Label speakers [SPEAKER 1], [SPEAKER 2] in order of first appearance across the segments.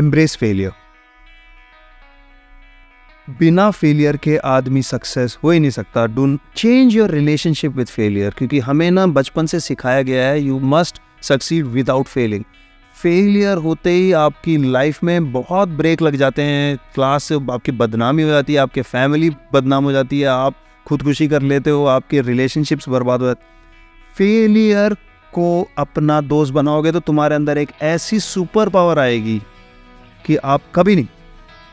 [SPEAKER 1] Embrace failure बिना failure के आदमी सक्सेस हो ही नहीं सकता do change your relationship with failure क्योंकि हमें ना बचपन से सिखाया गया है you must succeed without failing failure होते ही आपकी लाइफ में बहुत ब्रेक लग जाते हैं क्लास से आपकी बदनामी हो जाती है आपके फैमिली बदनाम हो जाती है आप खुदकुशी कर लेते हो आपके रिलेशनशिप्स बर्बाद हो जाते फेलियर को अपना दोस्त बनाओगे तो तुम्हारे अंदर एक ऐसी सुपर पावर आएगी कि आप कभी नहीं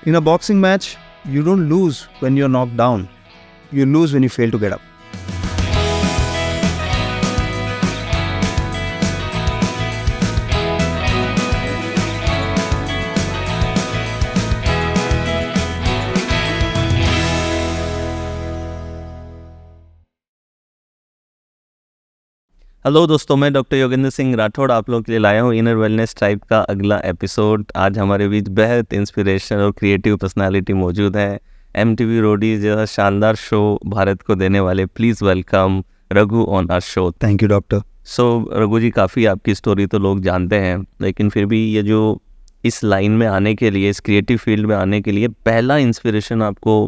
[SPEAKER 1] in a boxing match you don't lose when you are knock down you lose when you fail to get up
[SPEAKER 2] hello दोस्तों मैं डॉक्टर योगेंद्र सिंह राठौड़ आप लोगों के लिए लाया हूँ इनर वेलनेस टाइप का अगला एपिसोड आज हमारे बीच बेहद इंस्पिरेशन और क्रिएटिव पर्सनालिटी मौजूद है एम टी वी रोडी जैसा शानदार शो भारत को देने वाले please welcome Raghu on our show thank you doctor so Raghu ji काफ़ी आपकी स्टोरी तो लोग जानते हैं लेकिन फिर भी ये जो इस लाइन में आने के लिए इस क्रिएटिव फील्ड में आने के लिए पहला इंस्पिरेशन आपको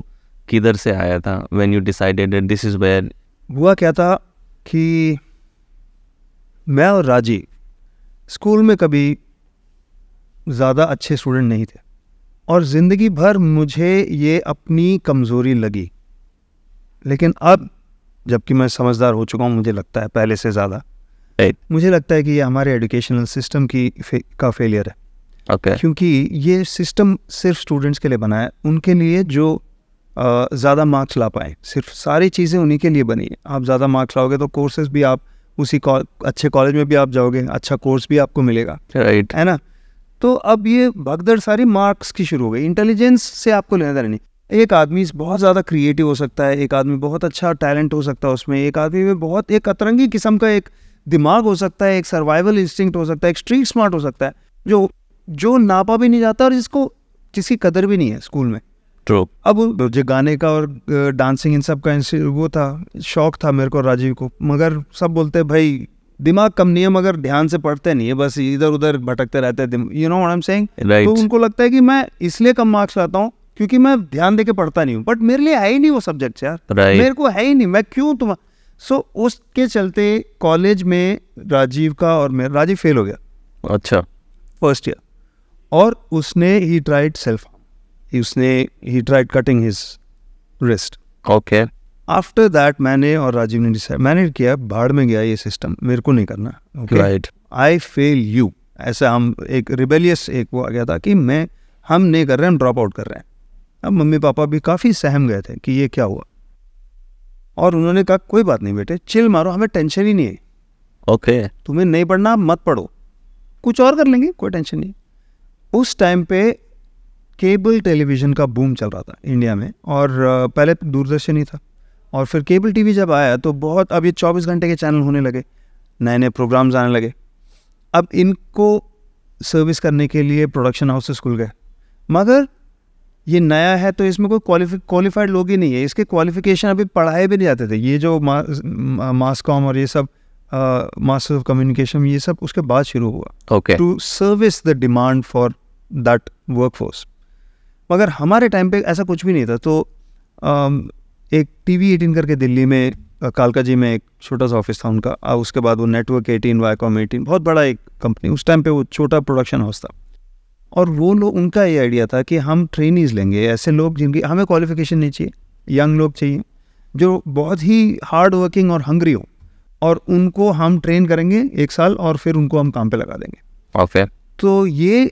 [SPEAKER 2] किधर से आया था when you decided this is where
[SPEAKER 1] हुआ क्या था कि मैं और राजीव स्कूल में कभी ज़्यादा अच्छे स्टूडेंट नहीं थे और ज़िंदगी भर मुझे ये अपनी कमज़ोरी लगी लेकिन अब जबकि मैं समझदार हो चुका हूँ मुझे लगता है पहले से ज़्यादा मुझे लगता है कि ये हमारे एजुकेशनल सिस्टम की फे, का फेलियर है okay. क्योंकि ये सिस्टम सिर्फ स्टूडेंट्स के लिए बना है उनके लिए जो ज़्यादा मार्क्स ला पाए सिर्फ सारी चीज़ें उन्हीं के लिए बनी है आप ज़्यादा मार्क्स लाओगे तो कोर्सेज भी आप उसी अच्छे कॉलेज में भी आप जाओगे अच्छा कोर्स भी आपको मिलेगा राइट right. है ना तो अब ये भगदड़ सारी मार्क्स की शुरू हो गई इंटेलिजेंस से आपको लेना देना नहीं एक आदमी बहुत ज़्यादा क्रिएटिव हो सकता है एक आदमी बहुत अच्छा टैलेंट हो सकता है उसमें एक आदमी में बहुत एक अतरंगी किस्म का एक दिमाग हो सकता है एक सर्वाइवल इंस्टिंक्ट हो सकता है एक स्ट्रीट स्मार्ट हो सकता है जो जो नापा भी नहीं जाता और जिसको जिसकी कदर भी नहीं है स्कूल में ट्रू तो अब मुझे गाने का और डांसिंग इन सब का वो था शौक था मेरे को राजीव को मगर सब बोलते भाई दिमाग कम नहीं है मगर ध्यान से पढ़ते नहीं है बस इधर उधर भटकते रहते हैं you know I am saying तो उनको लगता है कि मैं इसलिए कम मार्क्स लाता हूँ क्योंकि मैं ध्यान देके पढ़ता नहीं हूँ बट मेरे लिए है ही नहीं वो सब्जेक्ट यार right. मेरे को है ही नहीं मैं क्यों तुम सो so, उसके चलते कॉलेज में राजीव का और मेरा राजीव फेल हो गया अच्छा फर्स्ट ईयर और उसने ही ट्राइड सेल्फ उसने he tried cutting his wrist okay after that मैंने और राजीव ने डिसाइड मैंने किया भाड़ में गया ये सिस्टम मेरे को नहीं करना राइट आई फेल यू ऐसे हम एक रिबेलियस एक वो आ गया था कि मैं हम नहीं कर रहे हम ड्रॉप आउट कर रहे हैं अब मम्मी पापा भी काफ़ी सहम गए थे कि ये क्या हुआ और उन्होंने कहा कोई बात नहीं बेटे चिल मारो हमें टेंशन ही नहीं है ओके okay. तुम्हें नहीं पढ़ना मत पढ़ो कुछ और कर लेंगे कोई टेंशन नहीं उस टाइम पे केबल टेलीविज़न का बूम चल रहा था इंडिया में और पहले दूरदर्शन ही था और फिर केबल टीवी जब आया तो बहुत अब ये चौबीस घंटे के चैनल होने लगे नए नए प्रोग्राम्स आने लगे अब इनको सर्विस करने के लिए प्रोडक्शन हाउसेस खुल गए मगर ये नया है तो इसमें कोई क्वालिफिक क्वालिफाइड लोग ही नहीं है इसके क्वालिफिकेशन अभी पढ़ाए भी नहीं जाते थे ये जो मास कॉम और ये सब मास्टर ऑफ कम्युनिकेशन ये सब उसके बाद शुरू हुआ okay to service the demand for that work force मगर हमारे टाइम पे ऐसा कुछ भी नहीं था तो एक टी वी एटीन करके दिल्ली में कालका जी में एक छोटा सा ऑफिस था उनका आ, उसके बाद वो नेटवर्क एटीन वाईकॉम एटीन बहुत बड़ा एक कंपनी उस टाइम पे वो छोटा प्रोडक्शन हाउस था और वो लोग उनका ये आइडिया था कि हम ट्रेनिज लेंगे ऐसे लोग जिनकी हमें क्वालिफिकेशन नहीं चाहिए यंग लोग चाहिए जो बहुत ही हार्ड वर्किंग और हंग्री हो और उनको हम ट्रेन करेंगे एक साल और फिर उनको हम काम पे लगा देंगे और फिर तो ये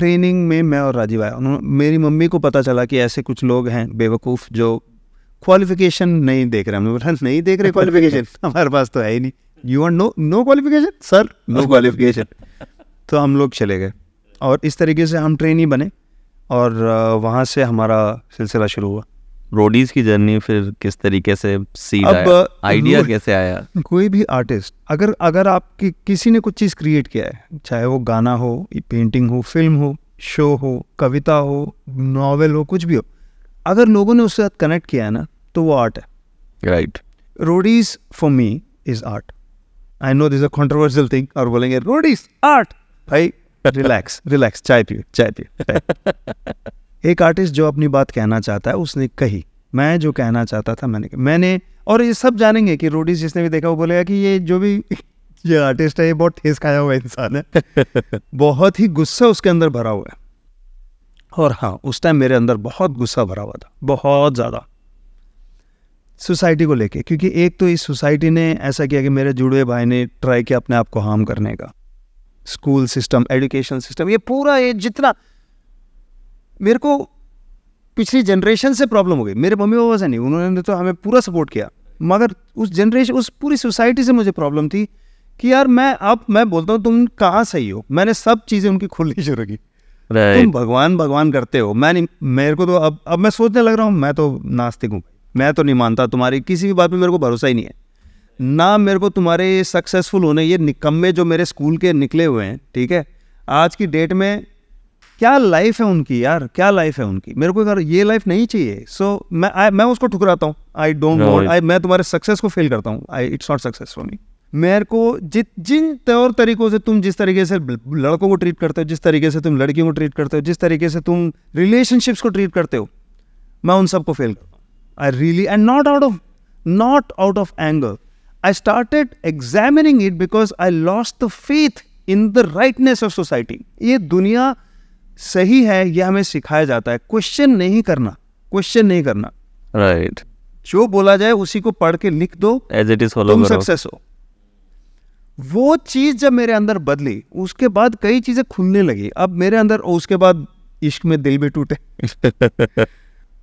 [SPEAKER 1] ट्रेनिंग में मैं और राजीव आया उन्होंने मेरी मम्मी को पता चला कि ऐसे कुछ लोग हैं बेवकूफ़ जो क्वालिफिकेशन नहीं देख रहे हमने बोला हाँ, नहीं देख रहे क्वालिफिकेशन हमारे पास तो है ही नहीं you are no no qualification sir no qualification तो हम लोग चले गए और इस तरीके से हम ट्रेनिंग बने और वहाँ से हमारा
[SPEAKER 2] सिलसिला शुरू हुआ रोडीज की जर्नी फिर किस तरीके से सीड अब आइडिया कैसे आया
[SPEAKER 1] कोई भी आर्टिस्ट अगर अगर आपके किसी ने कुछ चीज़ क्रिएट किया है चाहे वो गाना हो पेंटिंग हो फिल्म हो शो हो कविता हो नॉवेल हो कुछ भी हो अगर लोगों ने उसके साथ कनेक्ट किया है ना तो वो आर्ट है right Roadies for me is art I know this a controversial thing और बोलेंगे रोडीज आर्ट भाई रिलैक्स रिलैक्स चाय पियो चाय पियो एक आर्टिस्ट जो अपनी बात कहना चाहता है उसने कही मैं जो कहना चाहता था मैंने मैंने और ये सब जानेंगे कि रोडीज जिसने भी देखा वो बोलेगा कि ये जो भी ये आर्टिस्ट है ये बहुत ठेस खाया हुआ इंसान है बहुत ही गुस्सा उसके अंदर भरा हुआ है और हाँ उस टाइम मेरे अंदर बहुत गुस्सा भरा हुआ था बहुत ज़्यादा सोसाइटी को लेके क्योंकि एक तो इस सोसाइटी ने ऐसा किया कि मेरे जुड़े भाई ने ट्राई किया अपने आप को हार्म करने का स्कूल सिस्टम एजुकेशन सिस्टम ये पूरा ये जितना मेरे को पिछली जनरेशन से प्रॉब्लम हो गई मेरे मम्मी पापा से नहीं उन्होंने तो हमें पूरा सपोर्ट किया मगर उस जनरेशन उस पूरी सोसाइटी से मुझे प्रॉब्लम थी कि यार मैं अब मैं बोलता हूँ तुम कहाँ सही हो मैंने सब चीज़ें उनकी खोलनी शुरू की तुम भगवान भगवान करते हो मैं नहीं मेरे को तो अब अब मैं सोचने लग रहा हूँ मैं तो नास्तिक हूँ मैं तो नहीं मानता तुम्हारी किसी भी बात में मेरे को भरोसा ही नहीं है ना मेरे को तुम्हारे सक्सेसफुल होने ये निकम्मे जो मेरे स्कूल के निकले हुए हैं ठीक है आज की डेट में क्या लाइफ है उनकी यार क्या लाइफ है उनकी मेरे को ये लाइफ नहीं चाहिए सो so, मैं आ, मैं उसको ठुकराता हूँ आई डोंट वांट आई मैं तुम्हारे सक्सेस को फेल करता हूँ I it's not success for me मेरे को जित जिन तौर तरीकों से तुम जिस तरीके से लड़कों को ट्रीट करते हो जिस तरीके से तुम लड़कियों को ट्रीट करते हो जिस तरीके से तुम रिलेशनशिप्स को ट्रीट करते हो मैं उन सबको फेल करता हूँ I really and not out of not out of anger I started examining it because I lost the faith in the rightness of society ये दुनिया सही है यह हमें सिखाया जाता है क्वेश्चन नहीं करना क्वेश्चन नहीं करना राइट right. जो बोला जाए उसी को पढ़ के लिख दो
[SPEAKER 2] एज इट इज तुम सक्सेस हो
[SPEAKER 1] वो चीज जब मेरे अंदर बदली उसके बाद कई चीजें खुलने लगी अब मेरे अंदर और उसके बाद इश्क में दिल भी टूटे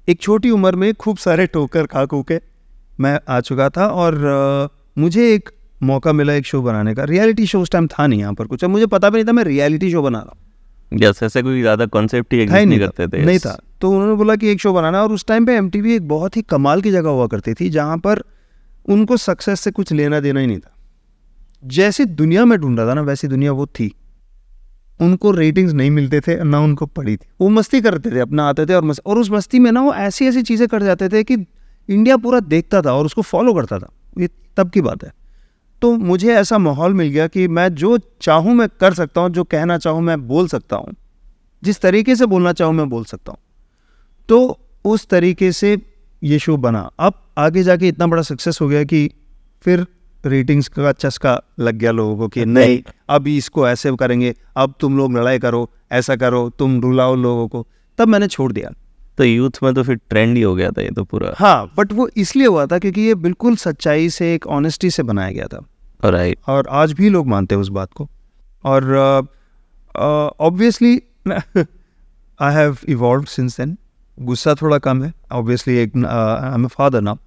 [SPEAKER 1] एक छोटी उम्र में खूब सारे टोकर खा खू के मैं आ चुका था और आ, मुझे एक मौका मिला एक शो बनाने का रियलिटी शो उस टाइम था नहीं यहाँ पर कुछ अब मुझे पता भी नहीं था मैं रियलिटी शो बना रहा हूँ
[SPEAKER 2] यस ऐसे कोई ज़्यादा कॉन्सेप्ट ही नहीं, नहीं करते थे नहीं था
[SPEAKER 1] तो उन्होंने बोला कि एक शो बनाना और उस टाइम पे एम एक बहुत ही कमाल की जगह हुआ करती थी जहाँ पर उनको सक्सेस से कुछ लेना देना ही नहीं था जैसी दुनिया में ढूंढ रहा था ना वैसी दुनिया वो थी उनको रेटिंग्स नहीं मिलते थे ना उनको पड़ी थी वो मस्ती करते थे अपना आते थे और मस्ती और उस मस्ती में ना वो ऐसी ऐसी चीज़ें कर जाते थे कि इंडिया पूरा देखता था और उसको फॉलो करता था ये तब की बात है तो मुझे ऐसा माहौल मिल गया कि मैं जो चाहूँ मैं कर सकता हूँ जो कहना चाहूँ मैं बोल सकता हूँ जिस तरीके से बोलना चाहूँ मैं बोल सकता हूँ तो उस तरीके से ये शो बना अब आगे जाके इतना बड़ा सक्सेस हो गया कि फिर रेटिंग्स का चस्का लग गया लोगों को कि नहीं अब इसको ऐसे करेंगे अब तुम लोग लड़ाई करो ऐसा करो तुम रुलाओ लोगों को तब मैंने छोड़ दिया
[SPEAKER 2] तो यूथ में तो फिर ट्रेंड ही हो गया था ये तो पूरा
[SPEAKER 1] हाँ बट वो इसलिए हुआ था क्योंकि ये बिल्कुल सच्चाई से एक ऑनेस्टी से बनाया गया था राइट और आज भी लोग मानते हैं उस बात को और obviously I have evolve since then गुस्सा थोड़ा कम है ऑब्वियसली एक आई एम फादर ना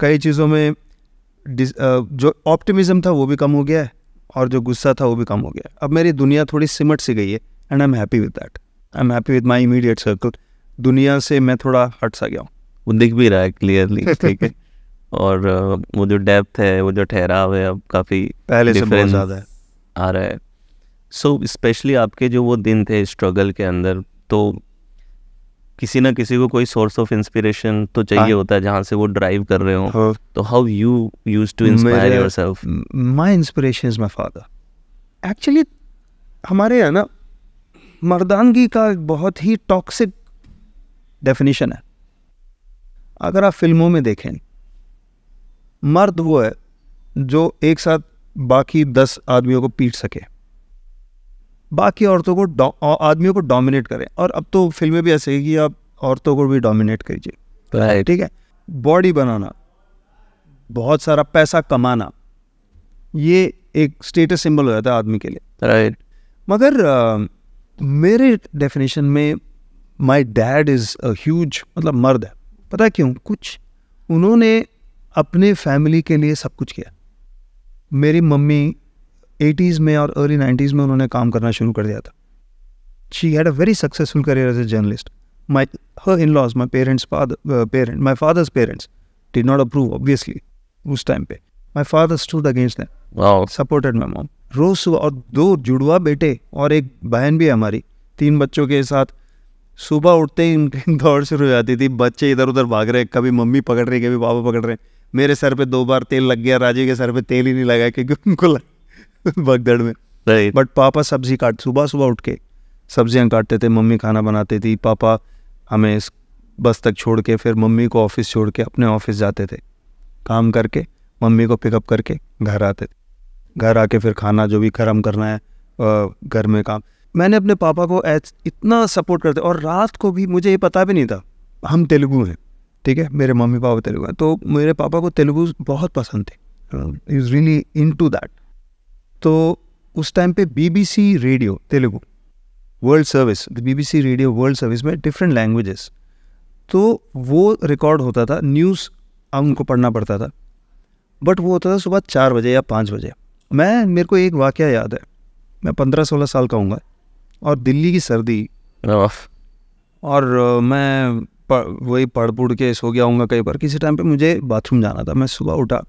[SPEAKER 1] कई चीज़ों में uh, जो ऑप्टिमिज्म था वो भी कम हो गया है और जो गुस्सा था वो भी कम हो गया अब मेरी दुनिया थोड़ी सिमट सी गई है and I am happy with that I am happy with my immediate circle दुनिया से मैं थोड़ा हट सा गया हूँ
[SPEAKER 2] वो दिख भी रहा है क्लियरली ठीक है और वो जो डेप्थ है वो जो ठहराव है अब काफ़ी पहले से बहुत ज़्यादा है आ रहा है सो so, स्पेशली आपके जो वो दिन थे स्ट्रगल के अंदर तो किसी ना किसी को कोई सोर्स ऑफ इंस्पिरेशन तो चाहिए हाँ। होता है जहाँ से वो ड्राइव कर रहे हो तो how you use to inspire self
[SPEAKER 1] my inspiration is my father actually हमारे है ना मर्दानगी का बहुत ही टॉक्सिक डेफिनेशन है अगर आप फिल्मों में देखें मर्द वो है जो एक साथ बाकी दस आदमियों को पीट सके बाकी औरतों को आदमियों को डोमिनेट करें और अब तो फिल्में भी ऐसे कि आप औरतों को भी डोमिनेट कीजिए ठीक है बॉडी बनाना बहुत सारा पैसा कमाना ये एक स्टेटस सिंबल हो जाता है आदमी के लिए राइट मगर आ, मेरे डेफिनेशन में my dad is a huge मतलब मर्द है पता क्यों कुछ उन्होंने अपने फैमिली के लिए सब कुछ किया मेरी मम्मी एटीज़ में और अर्ली नाइन्टीज़ में उन्होंने काम करना शुरू कर दिया था she had a very successful career as a journalist my her in laws my parents father my father's parents did not approve obviously उस टाइम पे my father stood against supported my mom रोज सुबह और दो जुड़वा बेटे और एक बहन भी है हमारी तीन बच्चों के साथ सुबह उठते ही इनकी दौड़ शुरू हो जाती थी बच्चे इधर उधर भाग रहे कभी मम्मी पकड़ रही कभी पापा पकड़ रहे मेरे सर पे दो बार तेल लग गया राजीव के सर पे तेल ही नहीं लगा क्योंकि उनको भगदड़ में बट पापा सब्जी काट सुबह सुबह उठ के सब्जियाँ काटते थे मम्मी खाना बनाती थी पापा हमें बस तक छोड़ के फिर मम्मी को ऑफिस छोड़ के अपने ऑफिस जाते थे काम करके मम्मी को पिकअप करके घर आते थे घर आके फिर खाना जो भी गर्म करना है घर में काम मैंने अपने पापा को एज इतना सपोर्ट करते और रात को भी मुझे ये पता भी नहीं था हम तेलुगु हैं ठीक है मेरे मम्मी पापा तेलुगु हैं तो मेरे पापा को तेलुगु बहुत पसंद थे is really into that तो उस टाइम पे BBC radio Telugu world service BBC radio world service में डिफरेंट लैंग्वेजेस तो वो रिकॉर्ड होता था न्यूज़ उनको पढ़ना पड़ता था बट वो होता था सुबह चार बजे या पाँच बजे मैं मेरे को एक वाक्य याद है मैं पंद्रह सोलह साल का हूँ और दिल्ली की सर्दी और मैं वही पढ़ पुढ़ के सो गया हूँ कई बार किसी टाइम पे मुझे बाथरूम जाना था मैं सुबह उठा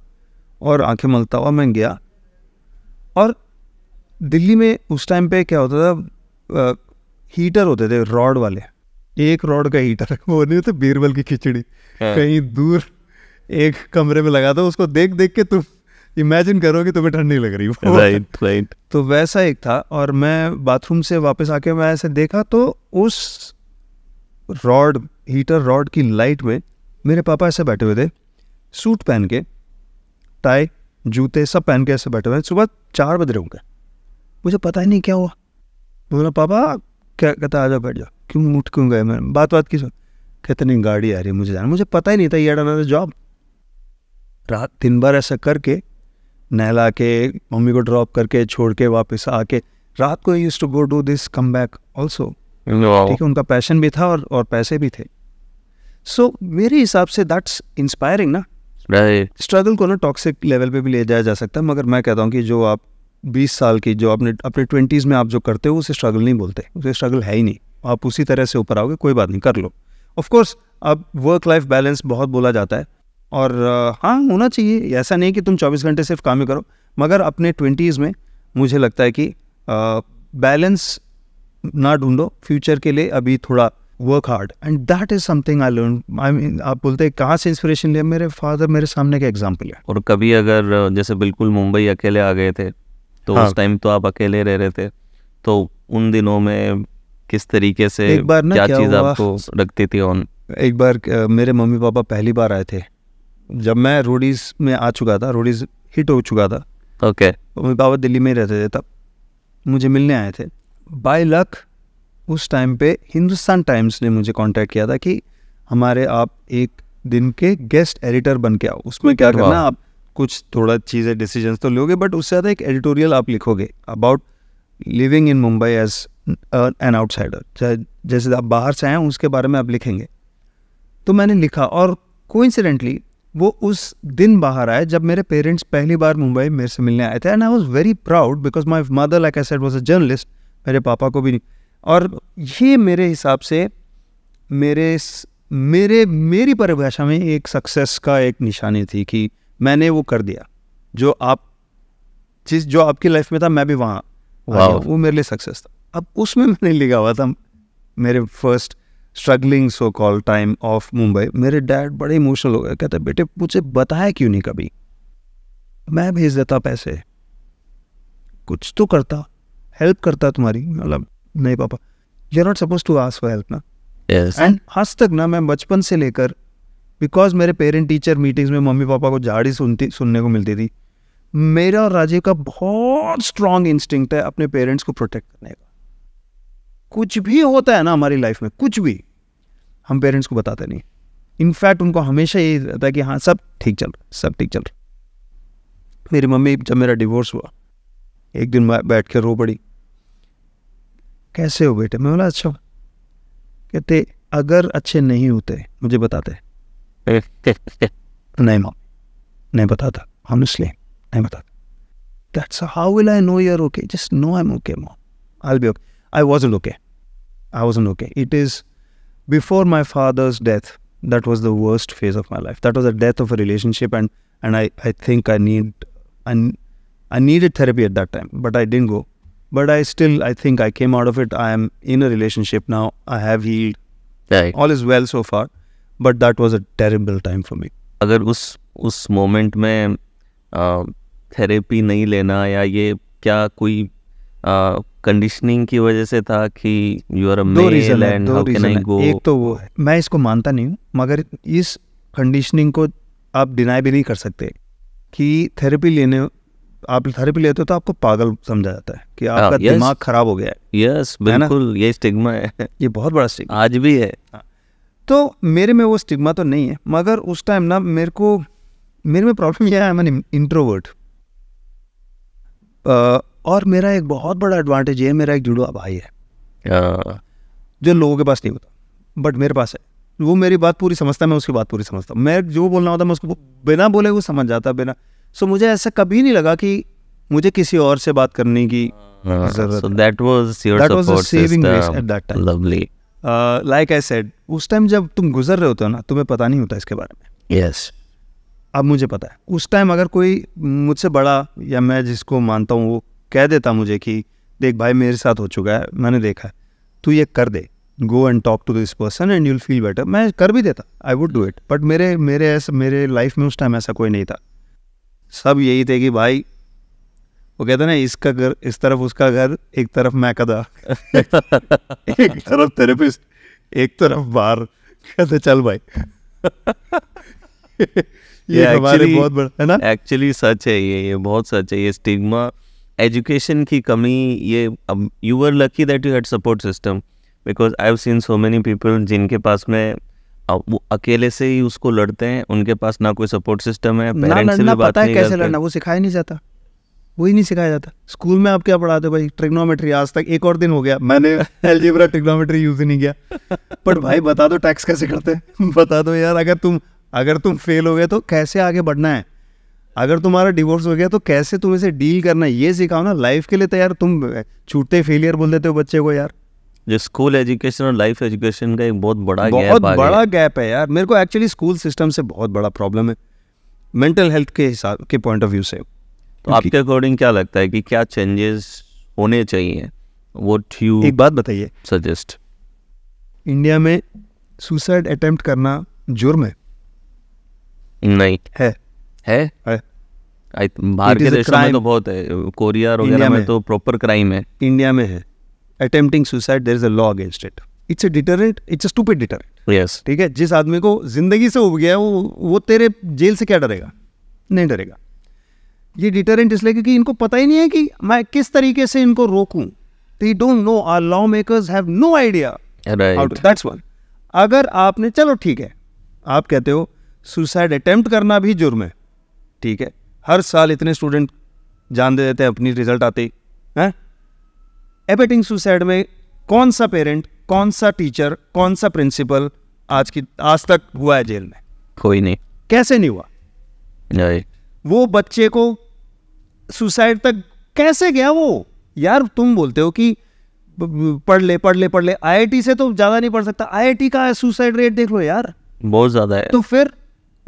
[SPEAKER 1] और आंखें मलता हुआ मैं गया और दिल्ली में उस टाइम पे क्या होता था आ, हीटर होते थे रॉड वाले एक रॉड का हीटर वो नहीं होता बीरबल की खिचड़ी हाँ। कहीं दूर एक कमरे में लगा था उसको देख देख के तुम इमेजिन करो कि तुम्हें ठंड नहीं लग रही राइट राइट right. तो वैसा एक था और मैं बाथरूम से वापस आके मैं ऐसे देखा तो उस रॉड हीटर रॉड की लाइट में मेरे पापा ऐसे बैठे हुए थे सूट पहन के टाई जूते सब पहन के ऐसे बैठे हुए सुबह चार बज रहे होंगे मुझे पता ही नहीं क्या हुआ बोला पापा क्या कहता आ जाओ बैठ जाओ क्यों उठ क्यों गए मैं बात बात की सुन कहते नहीं गाड़ी आ रही है मुझे जाना मुझे पता ही नहीं था ये डाना जॉब रात दिन भर ऐसा करके नहला के मम्मी को ड्रॉप करके छोड़ के वापस आके रात को use to go do this come back also ठीक है उनका पैशन भी था और और पैसे भी थे सो so, मेरे हिसाब से दैट्स इंस्पायरिंग ना स्ट्रगल को ना टॉक्सिक लेवल पे भी ले जाया जा सकता है मगर मैं कहता हूँ कि जो आप 20 साल की जो आपने अपने ट्वेंटीज़ में आप जो करते हो उसे स्ट्रगल नहीं बोलते उसे स्ट्रगल है ही नहीं आप उसी तरह से ऊपर आओगे कोई बात नहीं कर लो ऑफकोर्स अब वर्क लाइफ बैलेंस बहुत बोला जाता है और हाँ होना चाहिए ऐसा नहीं कि तुम 24 घंटे सिर्फ काम ही करो मगर अपने ट्वेंटीज़ में मुझे लगता है कि बैलेंस ना ढूंढो फ्यूचर के लिए अभी थोड़ा work hard and that is something I learn I mean आप बोलते हैं कहाँ से इंस्पिरेशन लिया मेरे फादर मेरे सामने का एग्जाम्पल है
[SPEAKER 2] और कभी अगर जैसे बिल्कुल मुंबई अकेले आ गए थे तो हाँ. उस टाइम तो आप अकेले रह रहे थे तो उन दिनों में किस तरीके से एक बार ना क्या, क्या चीज़ आपको रखती थी ऑन
[SPEAKER 1] एक बार मेरे मम्मी पापा पहली बार आए थे जब मैं रोडीज में आ चुका था रोडीज हिट हो चुका था ओके okay. मेरे पापा दिल्ली में रहते थे तब मुझे मिलने आए थे बाय लक उस टाइम पे हिंदुस्तान टाइम्स ने मुझे कांटेक्ट किया था कि हमारे आप एक दिन के गेस्ट एडिटर बन के आओ उसमें क्या करना आप कुछ थोड़ा चीज़ें डिसीजन तो लोगे बट उससे ज़्यादा एक एडिटोरियल आप लिखोगे about living in Mumbai as an outsider जैसे आप बाहर से आए उसके बारे में आप लिखेंगे तो मैंने लिखा और कोइंसिडेंटली वो उस दिन बाहर आए जब मेरे पेरेंट्स पहली बार मुंबई मेरे से मिलने आए थे and I was very proud because my mother like I said was a journalist मेरे पापा को भी नहीं और ये मेरे हिसाब से मेरे मेरे मेरी परिभाषा में एक सक्सेस का एक निशानी थी कि मैंने वो कर दिया जो आप जिस जो आपकी लाइफ में था मैं भी वहाँ वो मेरे लिए सक्सेस था अब उसमें मैंने लिखा हुआ था मेरे first struggling so call time of Mumbai मेरे डैड बड़े इमोशनल हो गए कहते बेटे मुझे बताया क्यों नहीं कभी मैं भेज देता पैसे कुछ तो करता हेल्प करता तुम्हारी मतलब नहीं पापा you are not suppose to ask for help ना एंड आज तक ना मैं बचपन से लेकर बिकॉज मेरे पेरेंट टीचर मीटिंग्स में मम्मी पापा को झाड़ी सुनती सुनने को मिलती थी मेरा और राजीव का बहुत स्ट्रांग इंस्टिंक्ट है अपने पेरेंट्स को प्रोटेक्ट करने का कुछ भी होता है ना हमारी लाइफ में कुछ भी हम पेरेंट्स को बताते नहीं इनफैक्ट उनको हमेशा यही रहता है कि हाँ सब ठीक चल रहा सब ठीक चल रहा मेरी मम्मी जब मेरा डिवोर्स हुआ एक दिन बैठ कर रो पड़ी कैसे हो बेटे मैं बोला अच्छा कहते अगर अच्छे नहीं होते मुझे बताते
[SPEAKER 2] नहीं मॉम नहीं बताता
[SPEAKER 1] ऑनेस्टली नहीं बताता that's how will I know you're okay just no I am okay mom I will be okay I wasn't okay. I wasn't okay. It is before my father's death, that was the worst phase of my life. That was the death of a relationship and, and I, I think I need I, I needed therapy at that time, but I didn't go. But I still I think I came out of it. I am in a relationship now. I have healed. Right. All is well so far. But that was a terrible time for me.
[SPEAKER 2] अगर उस उस moment में therapy नहीं लेना या ये क्या कोई कंडीशनिंग की वजह से था कि यू आर दो रीजन है दो रीजन है एक तो
[SPEAKER 1] वो है मैं इसको मानता नहीं हूँ मगर इस कंडीशनिंग को आप डिनाई भी नहीं कर सकते कि थेरेपी लेने आप थेरेपी लेते हो तो आपको
[SPEAKER 2] पागल समझा जाता है कि आपका आ, हाँ, दिमाग खराब हो गया है यस बिल्कुल ये स्टिग्मा है ये बहुत बड़ा स्टिग्मा आज भी है हाँ,
[SPEAKER 1] तो मेरे में वो स्टिग्मा तो नहीं है मगर उस टाइम ना मेरे को मेरे में प्रॉब्लम यह है मैंने इंट्रोवर्ट और मेरा एक बहुत बड़ा एडवांटेज है मेरा एक जुड़वा भाई है हाँ। जो लोगों के पास नहीं होता बट मेरे पास है वो मेरी बात पूरी समझता मैं उसकी बात पूरी समझता मैं जो बोलना होता मैं उसको बिना बोले वो समझ जाता बिना सो मुझे ऐसा कभी नहीं लगा कि मुझे किसी और से बात करने की लाइक आई सेड उस टाइम जब तुम गुजर रहे होते हो ना तुम्हें पता नहीं होता इसके बारे में यस yes. अब मुझे पता है उस टाइम अगर कोई मुझसे बड़ा या मैं जिसको मानता हूँ वो कह देता मुझे कि देख भाई मेरे साथ हो चुका है मैंने देखा है तू ये कर दे go and talk to this person and you'll feel better मैं कर भी देता I would do it but मेरे मेरे ऐसा मेरे लाइफ में उस टाइम ऐसा कोई नहीं था सब यही थे कि भाई वो कहते ना इसका घर इस तरफ उसका घर एक तरफ मैं कदा एक तरफ थेरेपिस्ट एक तरफ बाहर कहते चल भाई ये हमारे बहुत बड़ा है ना
[SPEAKER 2] एक्चुअली सच है ये ये बहुत सच है ये स्टिग्मा एजुकेशन की कमी ये अब you are lucky that you had support system because I have seen so many people जिनके पास में वो अकेले से ही उसको लड़ते हैं उनके पास ना कोई सपोर्ट सिस्टम है पेरेंट्स से ना बात है कैसे लड़ना
[SPEAKER 1] वो सिखाया नहीं जाता वो ही नहीं सिखाया जाता स्कूल में आप क्या पढ़ाते भाई ट्रिग्नोमेट्री आज तक एक और दिन हो गया मैंने एलजेब्रा ट्रिग्नोमेट्री यूज ही नहीं किया बट भाई बता दो टैक्स कैसे करते हैं बता दो यार अगर तुम अगर तुम फेल हो गए तो कैसे आगे बढ़ना है अगर तुम्हारा डिवोर्स हो गया तो कैसे तुम इसे डील करना ये सिखाओ ना लाइफ के लिए तो यार तुम छूटते फेलियर बोल देते हो बच्चे को यार
[SPEAKER 2] जो स्कूल एजुकेशन और लाइफ एजुकेशन का एक बहुत बड़ा बहुत गैप बड़ा गैप है यार मेरे को एक्चुअली स्कूल सिस्टम से बहुत बड़ा प्रॉब्लम है मेंटल हेल्थ के हिसाब के पॉइंट ऑफ व्यू से तो आपके अकॉर्डिंग क्या लगता है कि क्या चेंजेस होने चाहिए वो यू एक बात बताइए सजेस्ट
[SPEAKER 1] इंडिया में सुसाइड अटेम्प्ट करना जुर्म है नहीं है है,
[SPEAKER 2] है? बाहर के देशों में तो बहुत है कोरिया वगैरह में तो प्रॉपर क्राइम है
[SPEAKER 1] इंडिया में है attempting suicide there is a law against it it's a deterrent it's a stupid deterrent yes ठीक है जिस आदमी को जिंदगी से उब गया वो वो तेरे जेल से क्या डरेगा नहीं डरेगा ये डिटरेंट इसलिए क्योंकि इनको पता ही नहीं है कि मैं किस तरीके से इनको रोकूं they don't know our law makers have no idea that's one अगर आपने चलो ठीक है आप कहते हो सुसाइड अटेम्प्ट करना भी जुर्म है ठीक है हर साल इतने स्टूडेंट जान दे देते हैं अपनी रिजल्ट आते हैं सुसाइड में कौन सा पेरेंट कौन सा टीचर कौन सा प्रिंसिपल आज की आज तक हुआ है जेल में कोई नहीं कैसे नहीं हुआ नहीं वो बच्चे को सुसाइड तक कैसे गया वो यार तुम बोलते हो कि पढ़ ले पढ़ ले पढ़ ले आईआईटी से तो ज़्यादा नहीं पढ़ सकता आईआईटी का सुसाइड रेट देख लो यार
[SPEAKER 2] बहुत ज़्यादा है तो
[SPEAKER 1] फिर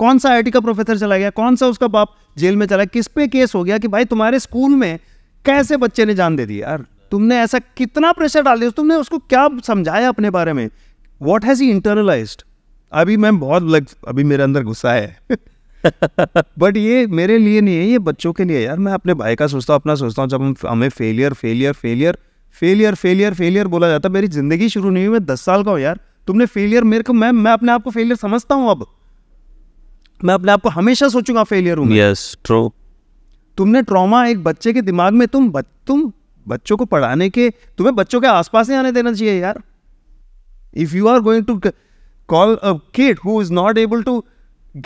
[SPEAKER 1] कौन सा आई का प्रोफेसर चला गया कौन सा उसका बाप जेल में चला किस पे केस हो गया कि भाई तुम्हारे स्कूल में कैसे बच्चे ने जान दे दी यार तुमने ऐसा कितना प्रेशर डाल दिया तुमने उसको क्या समझाया अपने बारे में वॉट हैज़ ही इंटरनलाइज अभी मैं बहुत लग अभी मेरे अंदर गुस्सा है बट ये मेरे लिए नहीं है ये बच्चों के लिए यार मैं अपने भाई का सोचता हूँ अपना सोचता हूँ जब हम हमें failure failure failure failure failure failure बोला जाता मेरी ज़िंदगी शुरू नहीं हुई मैं दस साल का हूँ यार तुमने फेलियर मेरे को मैं मैं अपने आप को फेलियर समझता हूँ अब मैं अपने आप को हमेशा सोचूंगा फेलियर हूँ
[SPEAKER 2] यस ट्रू
[SPEAKER 1] तुमने ट्रॉमा एक बच्चे के दिमाग में तुम तुम बच्चों को पढ़ाने के तुम्हें बच्चों के आसपास ही आने देना चाहिए यार if you are going to call a kid who is not able to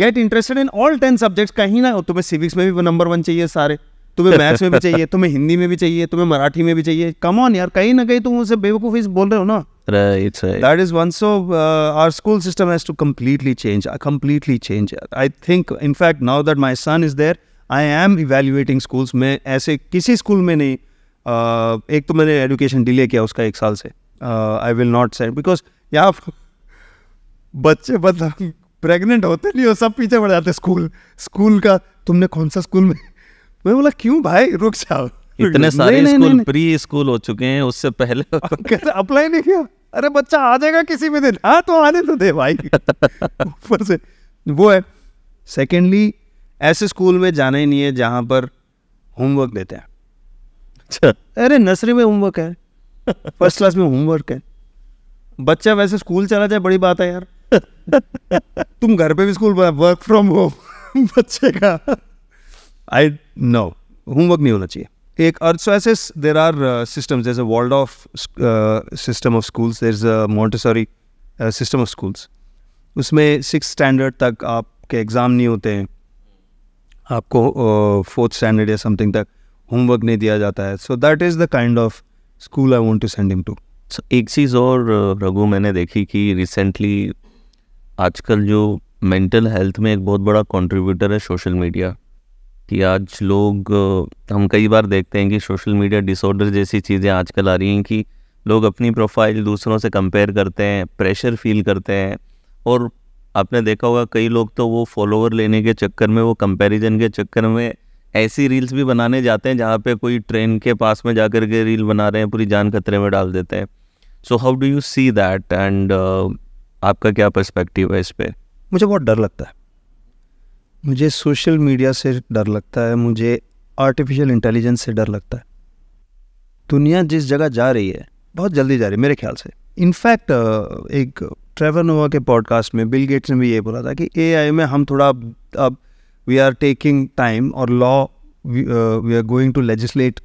[SPEAKER 1] get interested in all ten subjects कहीं ना तुम्हें सिविक्स में भी नंबर वन चाहिए सारे तुम्हें मैथ्स में भी चाहिए तुम्हें हिंदी में भी चाहिए तुम्हें मराठी में भी चाहिए कम ऑन यार कहीं ना कहीं तुम उसे बेवकूफ़ी बोल रहे हो ना right right that is one so uh, our school system has to completely change I think in fact now that my son is there I am evaluating there में ऐसे किसी स्कूल में नहीं uh, एक तो मैंने एजुकेशन डिले किया उसका एक साल से I will not say because यहाँ बच्चे मतलब प्रेग्नेंट होते नहीं हो सब पीछे पड़ जाते स्कूल स्कूल का तुमने कौन सा स्कूल में मैं बोला क्यों भाई रुक जाओ इतने सारे स्कूल प्री
[SPEAKER 2] स्कूल हो चुके हैं उससे पहले अप्लाई नहीं किया अरे बच्चा
[SPEAKER 1] आ जाएगा किसी भी दिन हाँ तो आने तो दे भाई ऊपर से वो है सेकेंडली ऐसे स्कूल में जाना ही नहीं है जहाँ पर होमवर्क देते हैं अच्छा अरे नर्सरी में होमवर्क है फर्स्ट क्लास में होमवर्क है बच्चा वैसे स्कूल चला जाए बड़ी बात है यार तुम घर पे भी स्कूल वर्क फ्रॉम होम बच्चे का आई नो होमवर्क नहीं होना चाहिए एक अर्थ सो ऐसे देर आर सिस्टम जैसे world of system of schools there is a Montessori system of schools उसमें सिक्स स्टैंडर्ड तक आपके एग्ज़ाम नहीं होते हैं आपको फोर्थ uh, स्टैंडर्ड या समथिंग तक होमवर्क नहीं दिया जाता है so that is the kind of school I want to send him to
[SPEAKER 2] एक चीज़ और uh, रघु मैंने देखी कि रिसेंटली आजकल जो मेंटल हेल्थ में एक बहुत बड़ा कंट्रीब्यूटर है सोशल मीडिया कि आज लोग हम कई बार देखते हैं कि सोशल मीडिया डिसऑर्डर जैसी चीज़ें आजकल आ रही हैं कि लोग अपनी प्रोफाइल दूसरों से कंपेयर करते हैं प्रेशर फील करते हैं और आपने देखा होगा कई लोग तो वो फॉलोवर लेने के चक्कर में वो कंपैरिजन के चक्कर में ऐसी रील्स भी बनाने जाते हैं जहाँ पे कोई ट्रेन के पास में जा कर के रील बना रहे हैं पूरी जान खतरे में डाल देते हैं so how do you see that and आपका क्या पर्सपेक्टिव है इस पर
[SPEAKER 1] मुझे बहुत डर लगता है मुझे सोशल मीडिया से डर लगता है मुझे आर्टिफिशियल इंटेलिजेंस से डर लगता है दुनिया जिस जगह जा रही है बहुत जल्दी जा रही है मेरे ख्याल से इनफैक्ट एक ट्रेवर नोवा के पॉडकास्ट में बिल गेट्स ने भी ये बोला था कि ए में हम थोड़ा अब वी आर टेकिंग टाइम और law we are going to legislate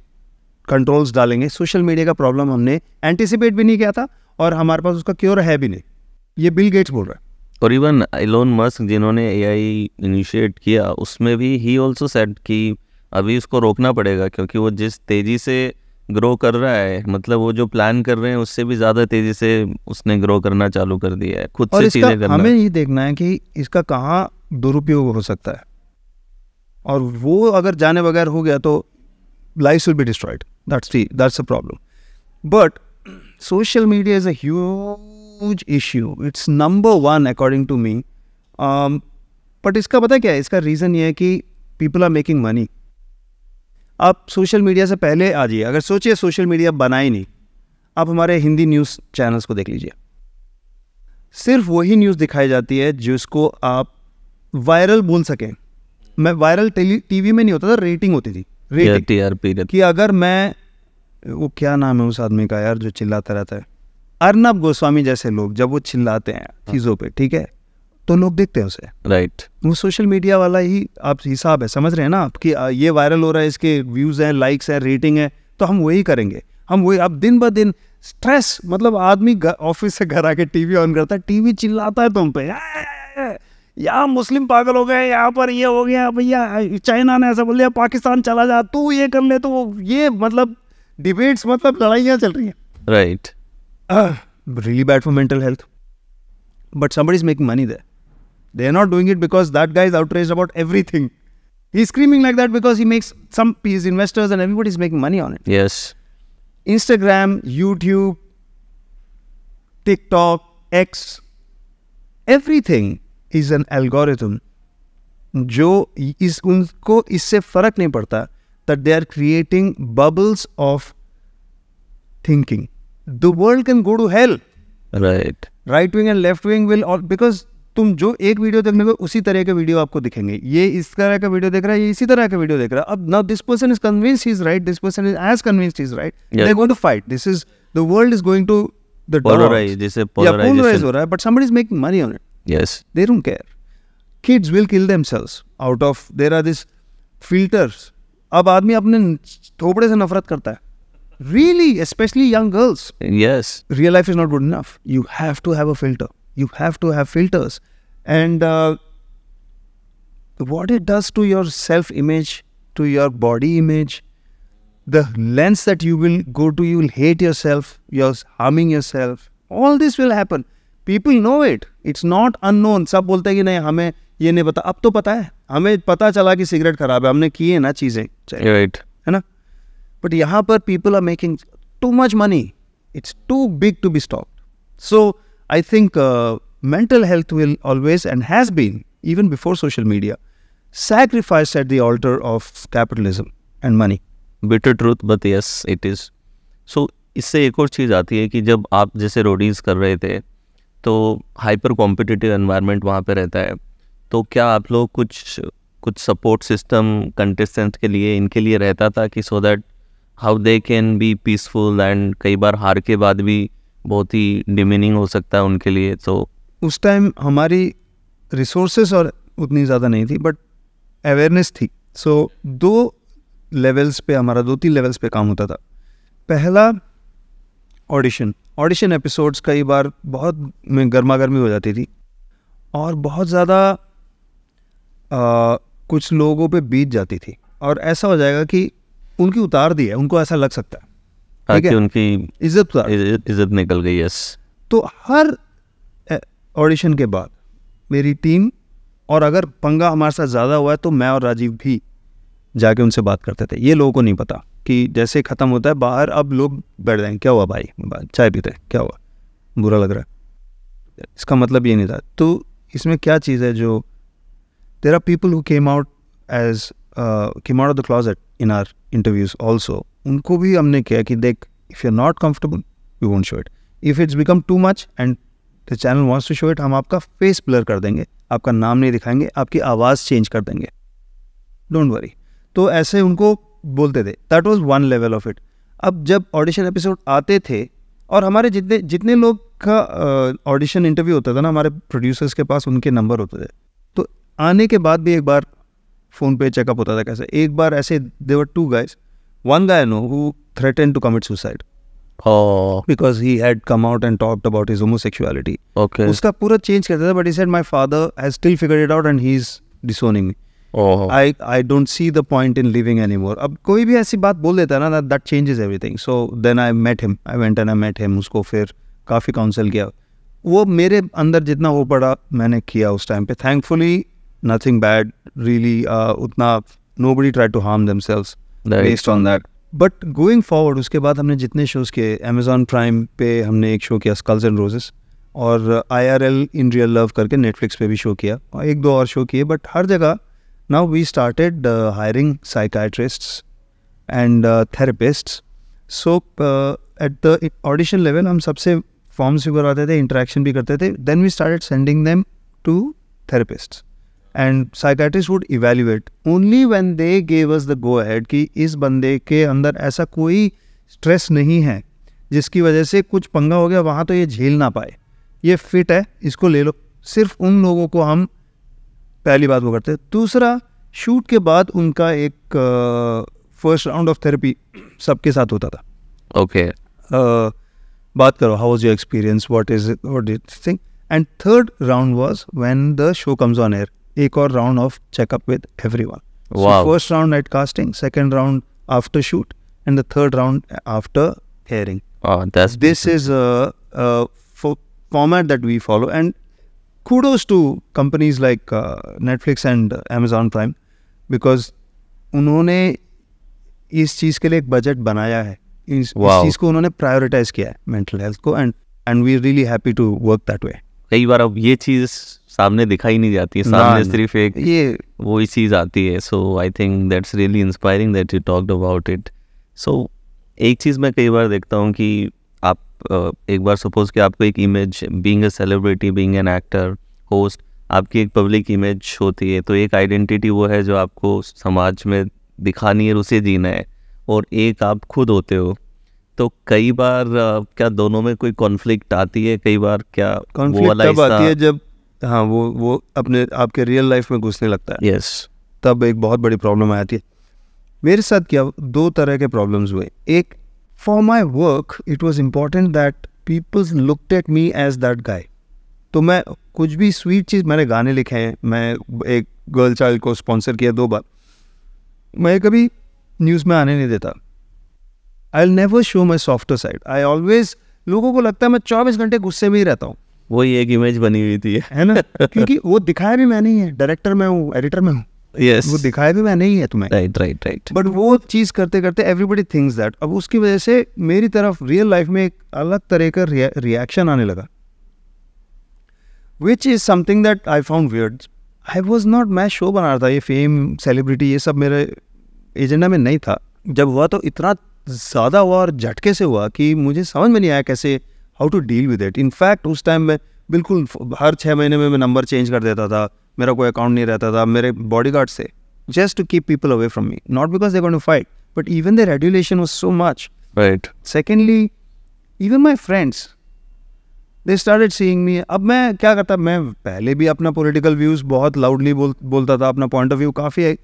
[SPEAKER 1] controls डालेंगे सोशल मीडिया का प्रॉब्लम हमने एंटिसिपेट भी नहीं किया था और हमारे पास उसका क्योर है भी नहीं ये बिल गेट्स बोल रहा है
[SPEAKER 2] और इवन एलोन मस्क जिन्होंने एआई इनिशिएट किया उसमें भी ही ऑल्सो सेट कि अभी उसको रोकना पड़ेगा क्योंकि वो जिस तेज़ी से ग्रो कर रहा है मतलब वो जो प्लान कर रहे हैं उससे भी ज़्यादा तेज़ी से उसने ग्रो करना चालू कर दिया है खुद से चीज़ें करना हमें
[SPEAKER 1] ये देखना है कि इसका कहाँ दुरुपयोग हो सकता है और वो अगर जाने बगैर हो गया तो life will be destroyed that's that's a problem but social media is a huge huge issue it's number one according to me but इसका पता क्या है इसका रीज़न ये है कि पीपल आर मेकिंग मनी आप सोशल मीडिया से पहले आ जाइए अगर सोचिए सोशल मीडिया बनाए नहीं आप हमारे हिंदी न्यूज़ चैनल्स को देख लीजिए सिर्फ वही न्यूज़ दिखाई जाती है जिसको आप वायरल बोल सकें मैं वायरल टीवी में नहीं होता था रेटिंग होती थी
[SPEAKER 2] रेटिंग
[SPEAKER 1] कि अगर मैं वो क्या नाम है उस आदमी का यार जो चिल्लाता रहता है अर्नब गोस्वामी जैसे लोग जब वो चिल्लाते हैं हाँ। चीज़ों पे ठीक है तो लोग देखते हैं उसे राइट वो सोशल मीडिया वाला ही आप हिसाब है समझ रहे हैं ना कि ये वायरल हो रहा है इसके व्यूज़ हैं लाइक्स हैं रेटिंग है तो हम वही करेंगे हम वही अब दिन ब दिन स्ट्रेस मतलब आदमी ऑफिस से घर आके टीवी ऑन करता है टीवी चिल्लाता है तुम पे या मुस्लिम पागल हो गए यहाँ पर ये हो गया भैया चाइना ने ऐसा बोल दिया पाकिस्तान चला जा तू ये कर ले तो ये मतलब डिबेट्स मतलब लड़ाइयाँ चल रही हैं right right. really bad for mental health. But somebody's making money there. They're not doing it because that guy is outraged about everything. He's screaming like that because he makes some his investors and everybody's making money on it. Yes. Instagram, YouTube, TikTok, X, everything is an algorithm. जो इस उनको इससे फर्क नहीं पड़ता that they are creating bubbles of thinking. The world can go to hell right right wing and left wing will all because तुम जो एक वीडियो देखने को उसी तरह के वीडियो आपको दिखेंगे ये इस तरह का वीडियो देख रहा है ये इसी तरह का वीडियो देख रहा है अब now this person is convince is right this person is as convince is right they going to fight this is the world is going to the polarize
[SPEAKER 2] जैसे पोलराइज हो
[SPEAKER 1] रहा है but somebody is making money on it yes they don't care kids will kill themselves out of there are this filters अब आदमी अपने थोपड़े से नफरत करता है Really, especially young girls. Yes. Real life is not good enough. You have to have a filter. You have to have filters. And uh, what it does to your self image, to your body image, the lens that you will go to, you will hate yourself, you're harming yourself. All this will happen. People know it. It's not unknown. सब बोलते हैं कि नहीं हमें ये नहीं पता अब तो पता है हमें पता चला कि सिगरेट खराब है हमने किए ना चीज़ें right. है ना बट यहाँ पर people are making too much money it's too big to be stop so I think mental health will always and has been even before social media sacrificed at the altar of capitalism and money
[SPEAKER 2] bitter truth but yes it is so इससे एक और चीज़ आती है कि जब आप जैसे Roadies कर रहे थे तो हाइपर कॉम्पिटिटिव एनवायरनमेंट वहाँ पे रहता है तो क्या आप लोग कुछ कुछ सपोर्ट सिस्टम कंटेस्टेंट के लिए इनके लिए रहता था कि so that how they can be peaceful and कई बार हार के बाद भी बहुत ही डिमिनिंग हो सकता है उनके लिए तो
[SPEAKER 1] उस टाइम हमारी रिसोर्सेस और उतनी ज़्यादा नहीं थी बट अवेयरनेस थी सो so, दो लेवल्स पे हमारा दो तीन लेवल्स पे काम होता था पहला ऑडिशन ऑडिशन एपिसोड्स कई बार बहुत में गर्मा गर्मी हो जाती थी और बहुत ज़्यादा कुछ लोगों पे बीत जाती थी और ऐसा हो जाएगा कि उनकी उतार दी है उनको ऐसा लग सकता है
[SPEAKER 2] हाँ, ठीक है उनकी इज्जत इज्जत निकल गई यस
[SPEAKER 1] तो हर ऑडिशन के बाद मेरी टीम और अगर पंगा हमारे साथ ज़्यादा हुआ है तो मैं और राजीव भी जाके उनसे बात करते थे ये लोगों को नहीं पता कि जैसे ख़त्म होता है बाहर अब लोग बैठ जाएंगे क्या हुआ भाई चाय पीते क्या हुआ बुरा लग रहा है इसका मतलब ये नहीं था तो इसमें क्या चीज़ है जो there are people who came out as came out of the closet in our interviews also उनको भी हमने किया कि देख if you are not comfortable you won't show it if it's become too much and the channel wants to show it हम आपका face blur कर देंगे आपका नाम नहीं दिखाएंगे आपकी आवाज़ चेंज कर देंगे डोंट वरी तो ऐसे उनको बोलते थे that was one level of it अब जब ऑडिशन एपिसोड आते थे और हमारे जितने जितने लोग का ऑडिशन इंटरव्यू होता था ना हमारे प्रोड्यूसर्स के पास उनके नंबर होते थे तो आने के बाद भी एक बार फ़ोन पे चेकअप होता था कैसे एक बार ऐसे there were two guys one guy no who threaten to commit suicide because he had come out and talked about his homosexuality okay उसका पूरा चेंज करता था but he said my father has still figure it out and he is disowning I I don't see the point in living anymore अब कोई भी ऐसी बात बोल देता है ना that change is everything so then I met him I went and I met him उसको फिर काफ़ी काउंसिल किया वो मेरे अंदर जितना हो पड़ा मैंने किया उस टाइम पे thankfully nothing bad really. Uh, utna nobody tried to harm themselves right. based on that. But going forward उसके बाद हमने जितने शोज़ किए अमेजोन प्राइम पे हमने एक शो किया स्कल्स एंड रोजेस और I R L in real love करके नेटफ्लिक्स पे भी शो किया और एक दो और शो किए बट हर जगह now we started hiring psychiatrist and therapist so at the audition level हम सबसे फॉर्म्स भी करवाते थे इंटरेक्शन भी करते थे then we started sending them to therapist and psychiatrist would evaluate only when they gave us the go ahead कि इस बंदे के अंदर ऐसा कोई स्ट्रेस नहीं है जिसकी वजह से कुछ पंगा हो गया वहाँ तो ये झेल ना पाए ये फिट है इसको ले लो सिर्फ उन लोगों को हम पहली बात वो करते हैं दूसरा शूट के बाद उनका एक फर्स्ट राउंड ऑफ थेरेपी सबके साथ होता था ओके okay. बात करो how was your experience what is what did thing and third round was when the show comes on air एक और round of checkup with everyone first round at casting second round after shoot and the third round after airing this is format that we follow and kudos to companies like Netflix and Amazon Prime because उन्होंने इस चीज़ के लिए एक budget बनाया है इस, wow. इस चीज़ को उन्होंने प्रायोरिटाइज किया है मेंटल हेल्थ को and and we really happy to work that way
[SPEAKER 2] कई बार अब ये चीज़ सामने दिखाई नहीं जाती है सामने सिर्फ एक ये वो ही चीज़ आती है so I think that's really inspiring that you talked about it so एक चीज़ मैं कई बार देखता हूँ कि आप एक बार सपोज कि आपको एक image being a celebrity being an actor host आपकी एक पब्लिक इमेज होती है तो एक आइडेंटिटी वो है जो आपको समाज में दिखानी है उसे जीना है और एक आप खुद होते हो तो कई बार क्या दोनों में कोई कॉन्फ्लिक्ट आती है कई बार क्या कॉन्फ्लिक्ट आती है जब तो हाँ वो वो अपने आपके रियल लाइफ में घुसने लगता है यस
[SPEAKER 1] yes. तब एक बहुत बड़ी प्रॉब्लम आ जाती है मेरे साथ क्या दो तरह के प्रॉब्लम्स हुए एक for my work it was important that peoples looked at me as that guy तो मैं कुछ भी स्वीट चीज़ मैंने गाने लिखे हैं मैं एक गर्ल चाइल्ड को स्पॉन्सर किया दो बार मैं कभी न्यूज़ में आने नहीं देता I never show my softer side I always लोगों को लगता है मैं चौबीस घंटे गुस्से में ही रहता हूँ
[SPEAKER 2] वही एक इमेज बनी हुई थी है ना क्योंकि
[SPEAKER 1] वो दिखाया भी मैं नहीं है डायरेक्टर मैं हूँ एडिटर में हूँ yes. वो दिखाया भी मैं नहीं है तुम्हें राइट राइट राइट बट वो चीज़ करते करते एवरीबडी थिंग्स दैट अब उसकी वजह से मेरी तरफ रियल लाइफ में एक अलग तरह का रिएक्शन आने लगा which is something that I found weird I was not मैं शो बना रहा था ये फेम सेलिब्रिटी ये सब मेरे एजेंडा में नहीं था जब हुआ तो इतना ज़्यादा हुआ और झटके से हुआ कि मुझे समझ में नहीं आया कैसे how to deal with it in fact उस टाइम में बिल्कुल हर छः महीने में मैं नंबर चेंज कर देता था मेरा कोई अकाउंट नहीं रहता था मेरे बॉडी गार्ड से just to keep people away from me not because they going to fight but even the regulation was so much right secondly even my friends they started seeing me अब मैं क्या करता मैं पहले भी अपना political views बहुत loudly बोल बोलता था अपना पॉइंट ऑफ व्यू काफ़ी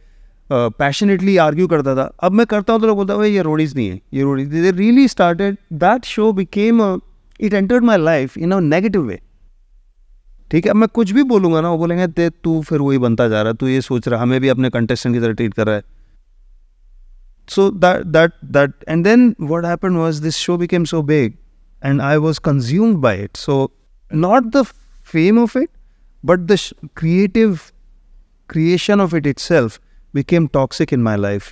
[SPEAKER 1] पैशनेटली आर्ग्यू करता था अब मैं करता हूँ तो लोग बोलता भाई ये रोडीज़ नहीं है ये Roadies they really started that show became a It entered my life in a negative way. ठीक है अब मैं कुछ भी बोलूँगा ना वो बोलेंगे ते तू फिर वही बनता जा रहा है तू ये सोच रहा so that that that and then what happened was this show became so big and i was consumed by it so not the fame of it but the creative creation of it itself became toxic in my life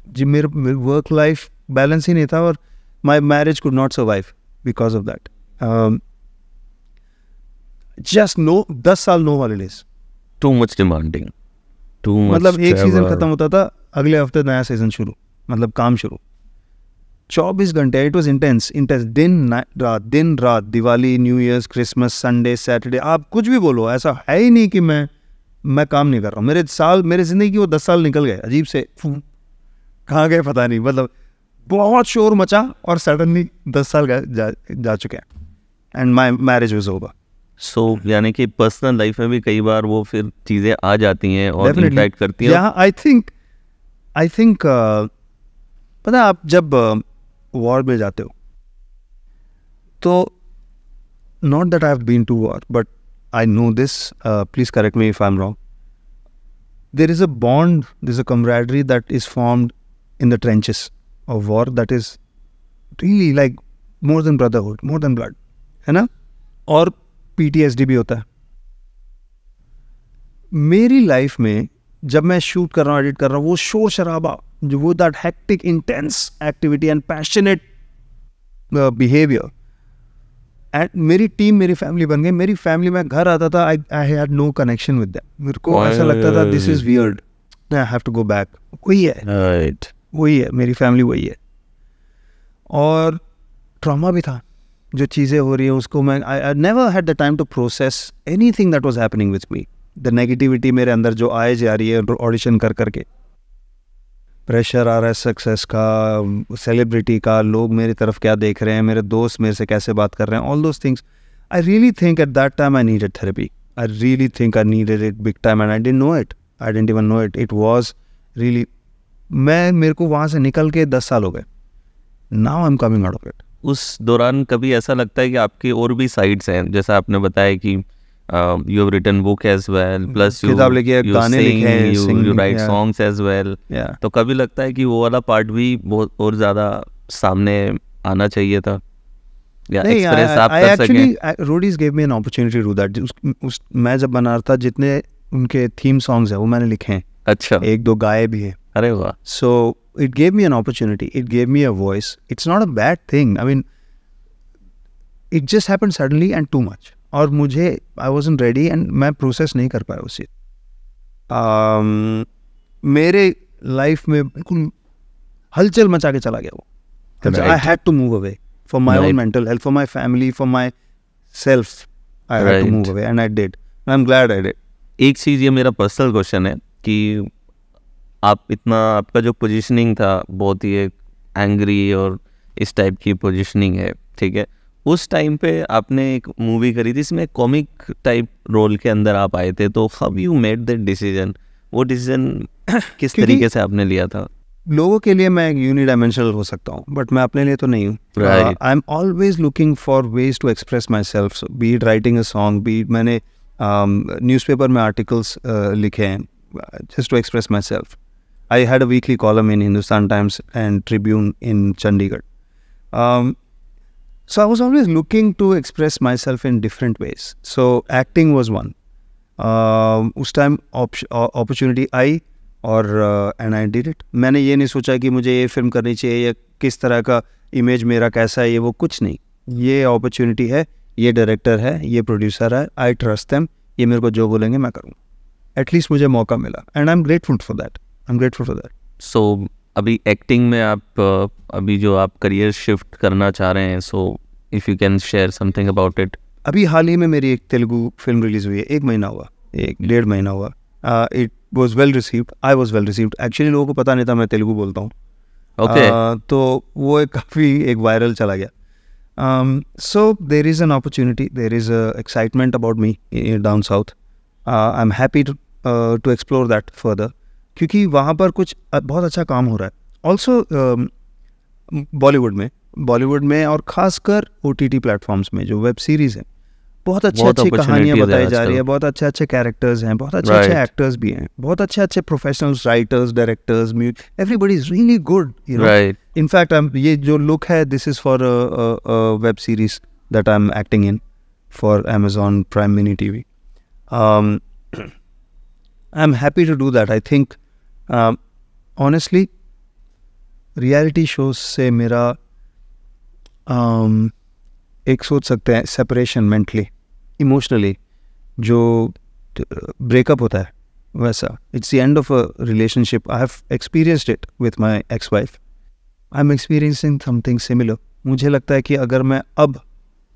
[SPEAKER 1] my work life balance in it or my marriage could not survive because of that just um, no दस साल no holidays
[SPEAKER 2] too much demanding too मतलब एक season खत्म
[SPEAKER 1] होता था अगले हफ्ते नया सीजन शुरू मतलब काम शुरू चौबीस घंटे इट वॉज इंटेंस इंटेंस दिन रात दिन रात Diwali New Year's Christmas Sunday Saturday आप कुछ भी बोलो ऐसा है ही नहीं कि मैं मैं काम नहीं कर रहा हूँ मेरे साल मेरे ज़िंदगी की वो दस साल निकल गए अजीब से कहाँ गए पता नहीं मतलब बहुत शोर मचा और सडनली दस साल जा, जा चुके हैं
[SPEAKER 2] and my marriage was over so यानी कि पर्सनल लाइफ में भी कई बार वो फिर चीज़ें आ जाती हैं और इम्पैक्ट करती हैं आई
[SPEAKER 1] थिंक आई थिंक पता आप जब वॉर uh, में जाते हो तो not that I have been to war but I know this please correct me if I am wrong there is a bond there is a camaraderie that is formed in the trenches of war that is really like more than brotherhood more than blood है ना और PTSD भी होता है मेरी life में जब मैं शूट कर रहा हूँ एडिट कर रहा हूँ वो शोर शराबा जो वो that hectic intense activity and passionate behaviour and मेरी टीम मेरी फैमिली बन गई मेरी फैमिली में घर आता था I I had no connection with them मेरे को ऐसा लगता था this is weird I have to go back वही है वही है मेरी फैमिली वही है और ट्रामा भी था जो चीज़ें हो रही हैं उसको मैं I never had the time to process anything that was happening with me the negativity मेरे अंदर जो आए जा रही है ऑडिशन कर करके प्रेशर आ रहा है सक्सेस का सेलिब्रिटी का लोग मेरी तरफ क्या देख रहे हैं मेरे दोस्त मेरे से कैसे बात कर रहे हैं all those things I really think at that time I needed therapy I really think I needed it big time and I didn't know it I didn't even know it it was really मैं मेरे को वहाँ से निकल के दस साल हो गए now I am coming out of it
[SPEAKER 2] उस दौरान कभी ऐसा लगता है कि आपके और भी साइड्स हैं जैसा आपने बताया कि you have written book as well plus किताब लिखी गाने लिखे हैं you write songs as well तो कभी लगता है कि वो वाला पार्ट भी बहुत और ज़्यादा सामने आना चाहिए था जब
[SPEAKER 1] बना था जितने उनके थीम सॉन्ग्स है वो मैंने लिखे हैं अच्छा एक दो गाए भी है अरे वाह so it gave me an opportunity it gave me a voice it's not a bad thing I mean it just happen suddenly and too much और मुझे आई वॉज रेडी एंड मैं प्रोसेस नहीं कर पाया उसे um, मेरे life में बिल्कुल हलचल मचा के चला गया वो I had to move away for my own mental health for my family for myself I had to move
[SPEAKER 2] away and I did I am glad I did एक चीज़ ये मेरा पर्सनल क्वेश्चन है कि आप इतना आपका जो पोजीशनिंग था बहुत ही एक एंग्री और इस टाइप की पोजीशनिंग है ठीक है उस टाइम पे आपने एक मूवी करी थी इसमें कॉमिक टाइप रोल के अंदर आप आए थे तो how you made that decision वो डिसीजन किस तरीके से आपने लिया था
[SPEAKER 1] लोगों के लिए मैं यूनि डायमेंशनल हो सकता हूँ बट मैं अपने लिए तो नहीं हूँ I am always looking for ways to express myself it writing a song be मैंने न्यूज़पेपर um, में आर्टिकल्स uh, लिखे हैं just to express myself I had a weekly column in Hindustan Times and Tribune in Chandigarh. Um, so I was always looking to express myself in different ways. So acting was one. Um, uh, उस time opportunity I और and I did it मैंने ये नहीं सोचा कि मुझे ये film करनी चाहिए या किस तरह का इमेज मेरा कैसा है ये वो कुछ नहीं ये अपॉर्चुनिटी है ये डायरेक्टर है ये प्रोड्यूसर है आई ट्रस्ट दैम ये मेरे को जो बोलेंगे मैं करूँगा एटलीस्ट मुझे मौका मिला and I am grateful for that I am grateful for that
[SPEAKER 2] so अभी एक्टिंग में आप अभी जो आप करियर शिफ्ट करना चाह रहे हैं so if you can share something about it
[SPEAKER 1] अभी हाल ही में मेरी एक तेलुगु फिल्म रिलीज़ हुई है एक महीना हुआ एक डेढ़ महीना हुआ it was well received I was well received actually लोगों को पता नहीं था मैं तेलुगु बोलता हूँ ओके okay. uh, तो वो एक काफ़ी एक वायरल चला गया so there is an opportunity there is excitement about me down south I am happy to explore that further क्योंकि वहाँ पर कुछ बहुत अच्छा काम हो रहा है ऑल्सो बॉलीवुड um, में बॉलीवुड में और ख़ासकर ओ टी टी प्लेटफॉर्म्स में जो वेब सीरीज़ है बहुत अच्छी अच्छी कहानियाँ बताई जा रही है बहुत अच्छे अच्छे कैरेक्टर्स हैं बहुत अच्छे अच्छे एक्टर्स भी हैं बहुत अच्छे अच्छे professionals writers directors muse everybody is really good in fact I ये जो लुक है this is for web series that I am acting in for Amazon Prime mini T V I am happy to do that I think honestly reality shows से मेरा um, एक सोच सकते हैं separation mentally emotionally जो breakup uh, होता है वैसा it's the end of a relationship I have experienced it with my ex wife I am experiencing something similar मुझे लगता है कि अगर मैं अब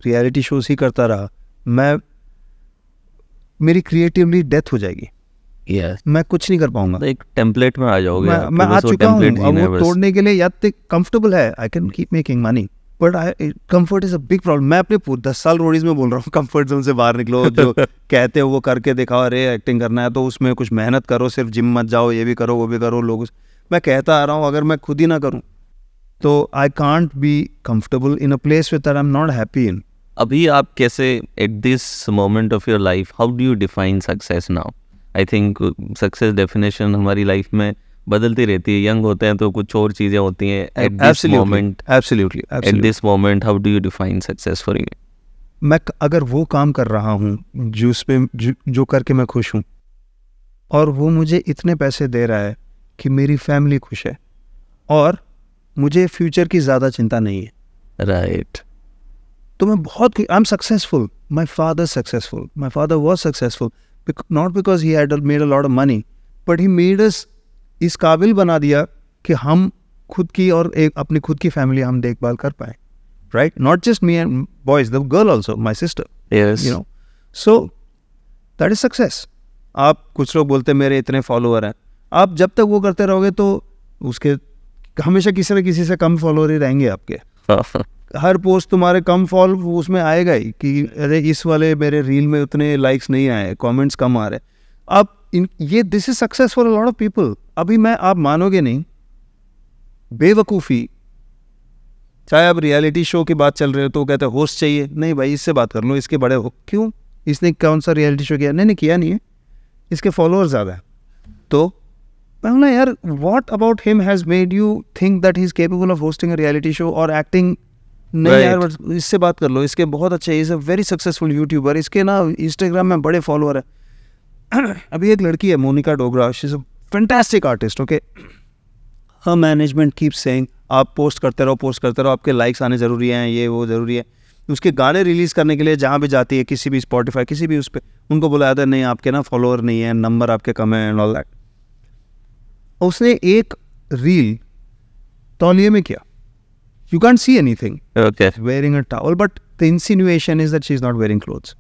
[SPEAKER 1] रियलिटी शोज ही करता रहा मैं मेरी क्रिएटिवली डेथ हो जाएगी मैं कुछ नहीं कर पाऊंगा एक
[SPEAKER 2] टेम्पलेट में आ जाओगे मैं, मैं आ चुका हूँ तोड़ने
[SPEAKER 1] के लिए याद कंफर्टेबल है I can keep making money but I comfort is a big problem मैं अपने दस साल रोडीज में बोल रहा हूँ कम्फर्ट जोन से बाहर निकलो जो कहते हो वो करके दिखाओ अरे एक्टिंग करना है तो उसमें कुछ मेहनत करो सिर्फ जिम मत जाओ ये भी करो वो भी करो लोग मैं कहता आ रहा हूँ अगर मैं खुद ही ना करूँ तो I can't be comfortable in a place with I am not happy in
[SPEAKER 2] अभी आप कैसे at this moment of your life how do you define success now I think success definition हमारी लाइफ में बदलती रहती है यंग होते हैं तो कुछ और चीज़ें होती हैं at this moment absolutely at this moment how do you define success for you
[SPEAKER 1] मैं अगर वो काम कर रहा हूँ जो उस पर जो करके मैं खुश हूँ और वो मुझे इतने पैसे दे रहा है कि मेरी फैमिली खुश है और मुझे फ्यूचर की ज़्यादा चिंता नहीं है राइट right. तो मैं बहुत I am successful my father successful my father was successful not because he had made a lot of money but he made us इस काबिल बना दिया कि हम खुद की और एक अपनी खुद की फैमिली हम देखभाल कर पाए right not just me and boys the girl also my sister you know so that is success आप कुछ लोग बोलते मेरे इतने फॉलोअर हैं आप जब तक वो करते रहोगे तो उसके हमेशा किसी न किसी से कम फॉलोअर ही रहेंगे आपके हाँ। हर पोस्ट तुम्हारे कम फॉल उसमें आएगा ही कि अरे इस वाले मेरे रील में उतने लाइक्स नहीं आए कमेंट्स कम आ रहे अब इन ये this is success for lot of people अभी मैं आप मानोगे नहीं बेवकूफ़ी चाहे आप रियलिटी शो की बात चल रहे हो तो कहते हैं होस्ट चाहिए नहीं भाई इससे बात कर लो इसके बड़े हो क्यों इसने कौन सा रियलिटी शो किया नहीं नहीं किया नहीं है इसके फॉलोअर्स ज़्यादा है तो मैं यार what about him has made you think that he is capable of hosting a reality show और एक्टिंग नहीं यार इससे बात कर लो इसके बहुत अच्छे is a very successful YouTuber इसके ना इंस्टाग्राम में बड़े फॉलोअर है अभी एक लड़की है Monika Dogra she is a fantastic artist okay her management keep saying आप पोस्ट करते रहो पोस्ट करते रहो आपके लाइक्स आने ज़रूरी हैं ये वो ज़रूरी है उसके गाने रिलीज़ करने के लिए जहाँ भी जाती है किसी भी स्पॉटिफाई किसी भी उस पर उनको बुलाया था नहीं आपके ना फॉलोअर नहीं है नंबर आपके कम है एंड ऑल दैट उसने एक रील तौलिए में किया You can't see anything. Okay. She's Wearing a towel, but the insinuation is that she's not wearing clothes.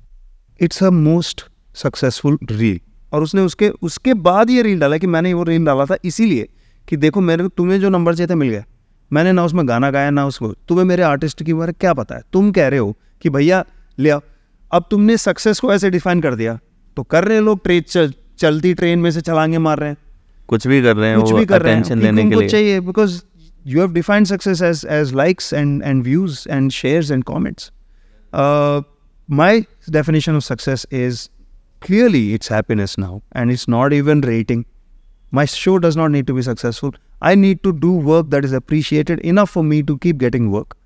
[SPEAKER 1] It's her most successful reel. और उसने उसके उसके बाद ये रील डाला कि मैंने वो रील डाला था इसीलिए कि देखो मेरे को तुम्हें जो नंबर चाहिए था मिल गया मैंने ना उसमें गाना गाया ना उसको तुम्हें मेरे आर्टिस्ट के बारे क्या पता है तुम कह रहे हो कि भैया ले आओ अब तुमने सक्सेस को ऐसे डिफाइन कर दिया तो कर रहे हैं लोग ट्रेन चल, चलती ट्रेन में से चलांगे मार रहे हैं
[SPEAKER 2] कुछ भी कर रहे हैं कुछ भी कर रहे हैं लेने के लिए चाहिए
[SPEAKER 1] because you have defined success as as likes and and views and shares and comments. Uh, my definition of success is clearly it's happiness now, and it's not even rating. My show does not need to be successful. I need to do work that is appreciated enough for me to keep getting work.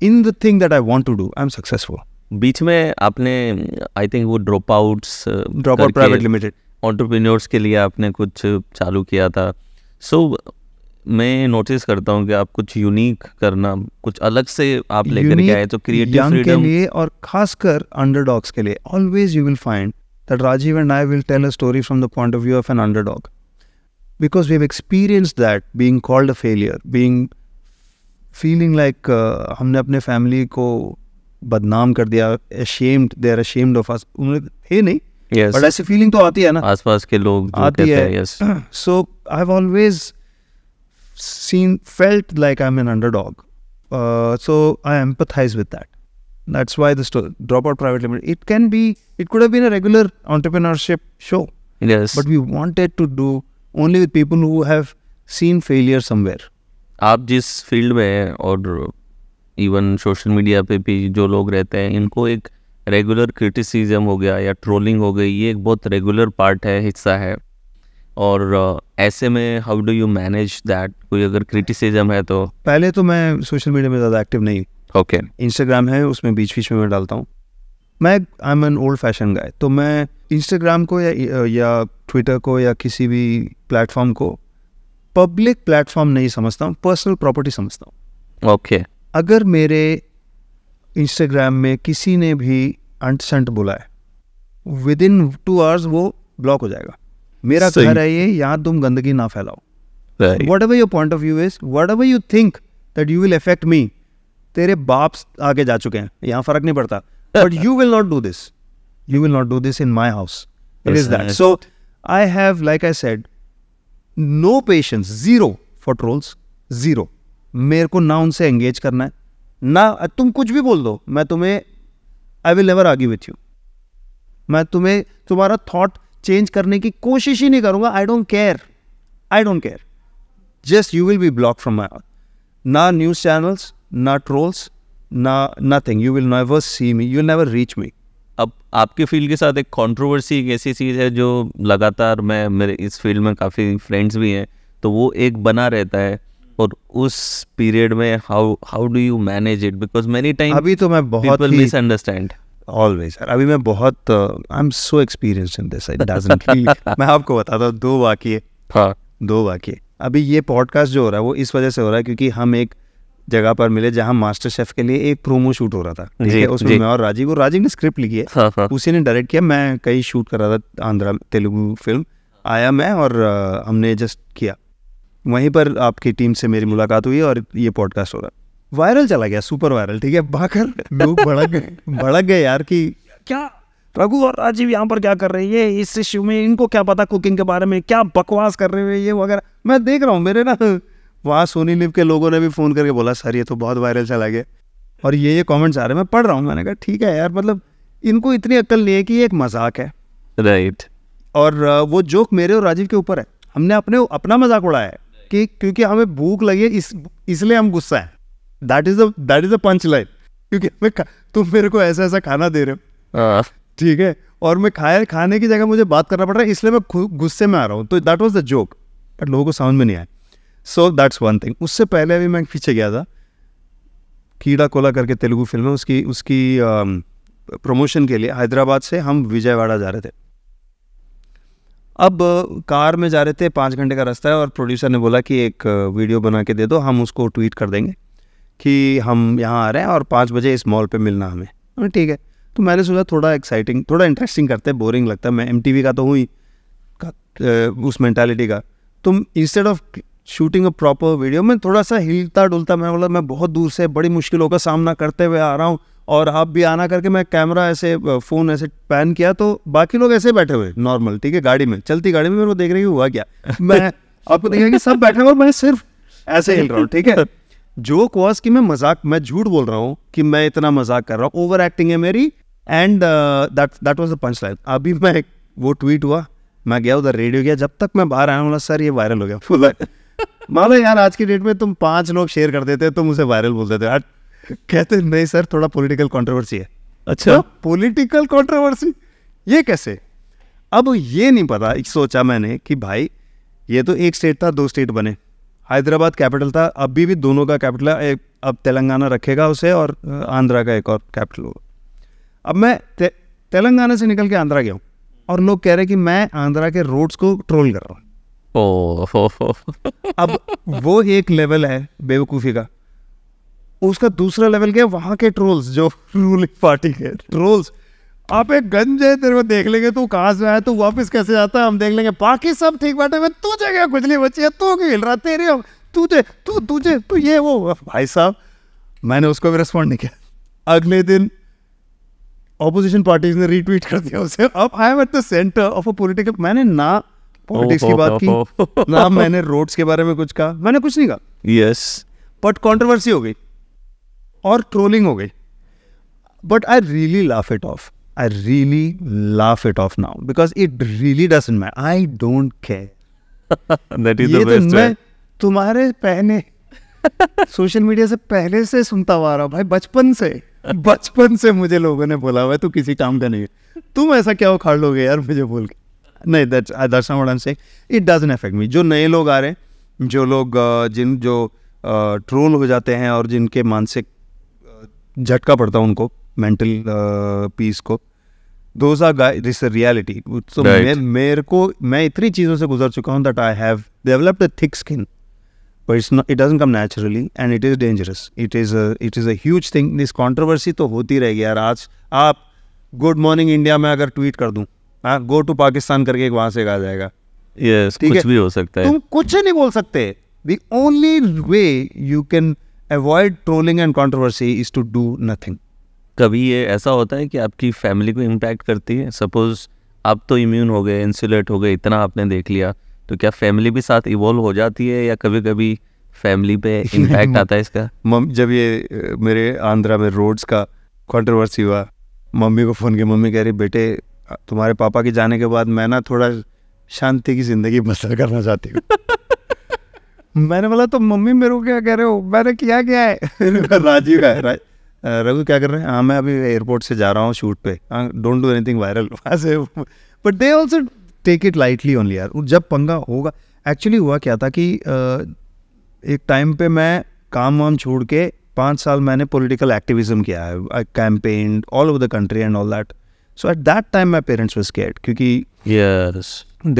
[SPEAKER 2] In the thing that I want
[SPEAKER 1] to do, I'm successful.
[SPEAKER 2] बीच में आपने I think वो drop outs drop out private limited entrepreneurs के लिए आपने कुछ चालू किया था सो so, मैं नोटिस करता हूँ कि आप कुछ यूनिक करना कुछ अलग से आप लेकर के आए तो क्रिएटिव के लिए
[SPEAKER 1] और खासकर अंडरडॉग्स के लिए always you will find that Rajiv and I will tell a story from the point of view of an underdog because we have experience that being called a failure being feeling like uh, हमने अपने family को बदनाम कर दिया ashamed they are ashamed of us उन्होंने नहीं yes. but ऐसी feeling तो आती है
[SPEAKER 2] ना आसपास के लोग आती है
[SPEAKER 1] so I have always seen felt like I'm an underdog. Uh, so I empathize with that. That's why the story, dropout private limited. It can be. It could have been a regular entrepreneurship show. Yes. But we wanted to do only with people who have seen failure somewhere.
[SPEAKER 2] आप जिस field में हैं और even social media पे भी जो लोग रहते हैं इनको एक रेगुलर क्रिटिसिज्म हो गया या ट्रोलिंग हो गई ये एक बहुत रेगुलर पार्ट है हिस्सा है और ऐसे में how do you manage that कोई अगर क्रिटिसिज्म है तो
[SPEAKER 1] पहले तो मैं सोशल मीडिया में ज़्यादा एक्टिव नहीं ओके इंस्टाग्राम है उसमें बीच बीच में मैं डालता हूँ मैं I am an old fashion guy तो मैं इंस्टाग्राम को या या ट्विटर को या किसी भी प्लेटफॉर्म को पब्लिक प्लेटफॉर्म नहीं समझता हूँ पर्सनल प्रॉपर्टी समझता
[SPEAKER 2] हूँ ओके okay.
[SPEAKER 1] अगर मेरे इंस्टाग्राम में किसी ने भी अंटसेंट बुलाए बोला है विद इन टू आवर्स वो ब्लॉक हो जाएगा मेरा घर है ये यहाँ तुम गंदगी ना फैलाओ whatever your point of view is whatever you think that you will affect me तेरे बाप आगे जा चुके हैं यहाँ फर्क नहीं पड़ता but you will not do this you will not do this in my house it is that so I have like I said no patience zero for trolls zero मेरे को ना उनसे एंगेज करना है ना तुम कुछ भी बोल दो मैं तुम्हें आई विल नेवर आगे विथ यू मैं तुम्हें तुम्हारा थॉट चेंज करने की कोशिश ही नहीं करूंगा I don't care I don't care just you will be block from my ना न्यूज़ चैनल्स ना ट्रोल्स ना nothing you will never see me you never reach me
[SPEAKER 2] अब आपके फील्ड के साथ एक कॉन्ट्रोवर्सी एक ऐसी चीज़ है जो लगातार मैं मेरे इस फील्ड में काफ़ी फ्रेंड्स भी हैं तो वो एक बना रहता है और उस पीरियड में how how do you manage it because many time अभी तो मैं बहुत मिसअंडरस्टैंड ऑलवेज सर अभी मैं बहुत I
[SPEAKER 1] am so experience in this मैं आपको बताता हूँ दो वाक्य हाँ दो वाक्य अभी ये पॉडकास्ट जो हो रहा है वो इस वजह से हो रहा है क्योंकि हम एक जगह पर मिले जहाँ मास्टर शेफ के लिए एक प्रोमो शूट हो रहा था ठीक है उसमें मैं और राजीव और राजीव ने स्क्रिप्ट लिखी है हाँ, हाँ। उसी ने डायरेक्ट किया मैं कहीं शूट कर रहा था आंध्रा तेलुगु फिल्म आया मैं और हमने जस्ट किया वहीं पर आपकी टीम से मेरी मुलाकात हुई और ये पॉडकास्ट हो रहा वायरल चला गया सुपर वायरल ठीक है भाकर लोग भड़क गए भड़क गए यार कि क्या रघु और राजीव यहाँ पर क्या कर रहे हैं ये इस इश्यू में इनको क्या पता कुकिंग के बारे में क्या बकवास कर रहे हैं ये वगैरह मैं देख रहा हूँ मेरे ना वहाँ सोनी लिव के लोगों ने भी फ़ोन करके बोला सर ये तो बहुत वायरल चला गया और ये ये कमेंट्स आ रहे हैं मैं पढ़ रहा हूँ मैंने कहा ठीक है यार मतलब इनको इतनी अक्ल नहीं है कि ये एक मजाक है राइट और वो जोक मेरे और राजीव के ऊपर है हमने अपने अपना मजाक उड़ाया है कि क्योंकि हमें भूख लगी है इस इसलिए हम गुस्सा है that is that is a punch line क्योंकि मैं तुम मेरे को ऐसा ऐसा खाना दे रहे हो हाँ। ठीक है और मैं खाया खाने की जगह मुझे बात करना पड़ रहा है इसलिए मैं गुस्से में आ रहा हूँ तो that was the joke but लोगों को समझ में नहीं आया सो दैट्स वन थिंग उससे पहले अभी मैं पीछे गया था कीड़ा कोला करके तेलुगु फिल्म है उसकी उसकी प्रमोशन के लिए हैदराबाद से हम विजयवाड़ा जा रहे थे अब कार में जा रहे थे पाँच घंटे का रास्ता है और प्रोड्यूसर ने बोला कि एक वीडियो बना के दे दो हम उसको ट्वीट कर देंगे कि हम यहाँ आ रहे हैं और पाँच बजे इस मॉल पर मिलना हमें ठीक है तो मैंने सोचा थोड़ा एक्साइटिंग थोड़ा इंटरेस्टिंग करते हैं बोरिंग लगता है मैं एम का तो हूँ ही उस मैंटेलिटी का तुम instead of shooting a proper video में थोड़ा सा हिलता डुलता मैं बोला मैं बहुत दूर से बड़ी मुश्किलों का सामना करते हुए आ रहा हूँ और आप भी आना करके मैं कैमरा ऐसे फ़ोन ऐसे पैन किया तो बाकी लोग ऐसे बैठे हुए नॉर्मल ठीक है गाड़ी में चलती गाड़ी में मेरे को देख रही हुआ क्या मैं आपको देखा कि सब बैठे हुए मैं सिर्फ ऐसे हिल रहा हूँ ठीक है जोक वॉज कि मैं मजाक मैं झूठ बोल रहा हूँ कि मैं इतना मजाक कर रहा हूँ ओवर एक्टिंग है मेरी and that that was the punch line अभी मैं वो ट्वीट हुआ मैं गया उधर रेडियो गया जब तक मैं बाहर आया बोला सर ये वायरल हो गया फुल मानो यार आज की डेट में तुम पांच लोग शेयर कर देते तुम उसे वायरल बोल देते यार कहते नहीं सर थोड़ा पॉलिटिकल कंट्रोवर्सी है अच्छा पॉलिटिकल कंट्रोवर्सी ये कैसे अब ये नहीं पता सोचा मैंने कि भाई ये तो एक स्टेट था दो स्टेट बने हैदराबाद कैपिटल था अभी भी दोनों का कैपिटल है अब तेलंगाना रखेगा उसे और आंध्रा का एक और कैपिटल होगा अब मैं ते, तेलंगाना से निकल के आंध्रा गया हूँ और लोग कह रहे हैं कि मैं आंध्रा के रोड्स को ट्रोल कर रहा
[SPEAKER 2] हूँ
[SPEAKER 1] अब वो एक लेवल है बेवकूफ़ी का उसका दूसरा लेवल क्या वहाँ के ट्रोल्स जो रूलिंग पार्टी के ट्रोल्स आप एक गंज है तेरे को देख लेंगे तू कहाँ से आया तू वापस कैसे जाता है हम देख लेंगे बाकी सब ठीक बैठे हुए तुझे क्या कुछ नहीं बची है तू क्यों हिल रहा तेरे हम तुझे तू तुझे तू ये वो भाई साहब मैंने उसको भी रिस्पॉन्ड नहीं किया अगले दिन ऑपोजिशन पार्टीज ने रीट्वीट कर दिया उसे अब I am at the centre of a political मैंने ना पॉलिटिक्स की बात की ना मैंने रोड्स के बारे में कुछ कहा मैंने कुछ नहीं कहा यस बट कॉन्ट्रोवर्सी हो गई और ट्रोलिंग हो गई but I really laugh it off I really laugh it off now because it really doesn't matter. I don't care. that is the तो best way. तुम्हारे पहने सोशल मीडिया से पहले से सुनता हुआ रहा भाई बचपन से बचपन से मुझे लोगों ने बोला हुआ तू किसी काम का नहीं है तुम ऐसा क्या उखाड़ लोगे यार मुझे बोल के नहीं that's that's not I am it doesn't affect me जो नए लोग आ रहे हैं जो लोग uh, जिन जो ट्रोल uh, हो जाते हैं और जिनके मानसिक uh, झटका पड़ता है उनको मेंटल पीस को those are guys this is reality so right. मैं मेरे को मैं इतनी चीज़ों से गुजर चुका हूँ that I have developed a thick skin but it's not it doesn't come naturally and it is dangerous it is a it is a huge thing this controversy तो होती रहेगी यार आज आप गुड मॉर्निंग इंडिया में अगर tweet कर दूँ हाँ गो टू पाकिस्तान करके एक वहाँ से कहा जाएगा
[SPEAKER 2] yes, कुछ है? भी हो सकता है तुम
[SPEAKER 1] कुछ नहीं बोल सकते the only way you can avoid trolling and controversy is to do nothing
[SPEAKER 2] कभी ये ऐसा होता है कि आपकी फैमिली को इम्पैक्ट करती है सपोज़ आप तो इम्यून हो गए इंसुलेट हो गए इतना आपने देख लिया तो क्या फैमिली भी साथ इवॉल्व हो जाती है या कभी कभी फैमिली पे इम्पैक्ट आता है इसका मम जब ये मेरे
[SPEAKER 1] आंध्रा में रोड्स का कंट्रोवर्सी हुआ मम्मी को फ़ोन किया मम्मी कह रही बेटे तुम्हारे पापा के जाने के बाद मैं ना थोड़ा शांति की ज़िंदगी बसर करना चाहती हूँ मैंने बोला तो मम्मी मेरे को क्या कह रहे हो मैंने किया क्या है राजीव है राज रघु क्या कर रहे हैं हाँ मैं अभी एयरपोर्ट से जा रहा हूँ शूट पे don't do anything viral but they also take it lightly only यार जब पंगा होगा एक्चुअली हुआ क्या था कि एक टाइम पे मैं काम वाम छोड़ के पाँच साल मैंने पॉलिटिकल एक्टिविज्म किया है I campaign all over the country and all that so at that time my parents was care क्योंकि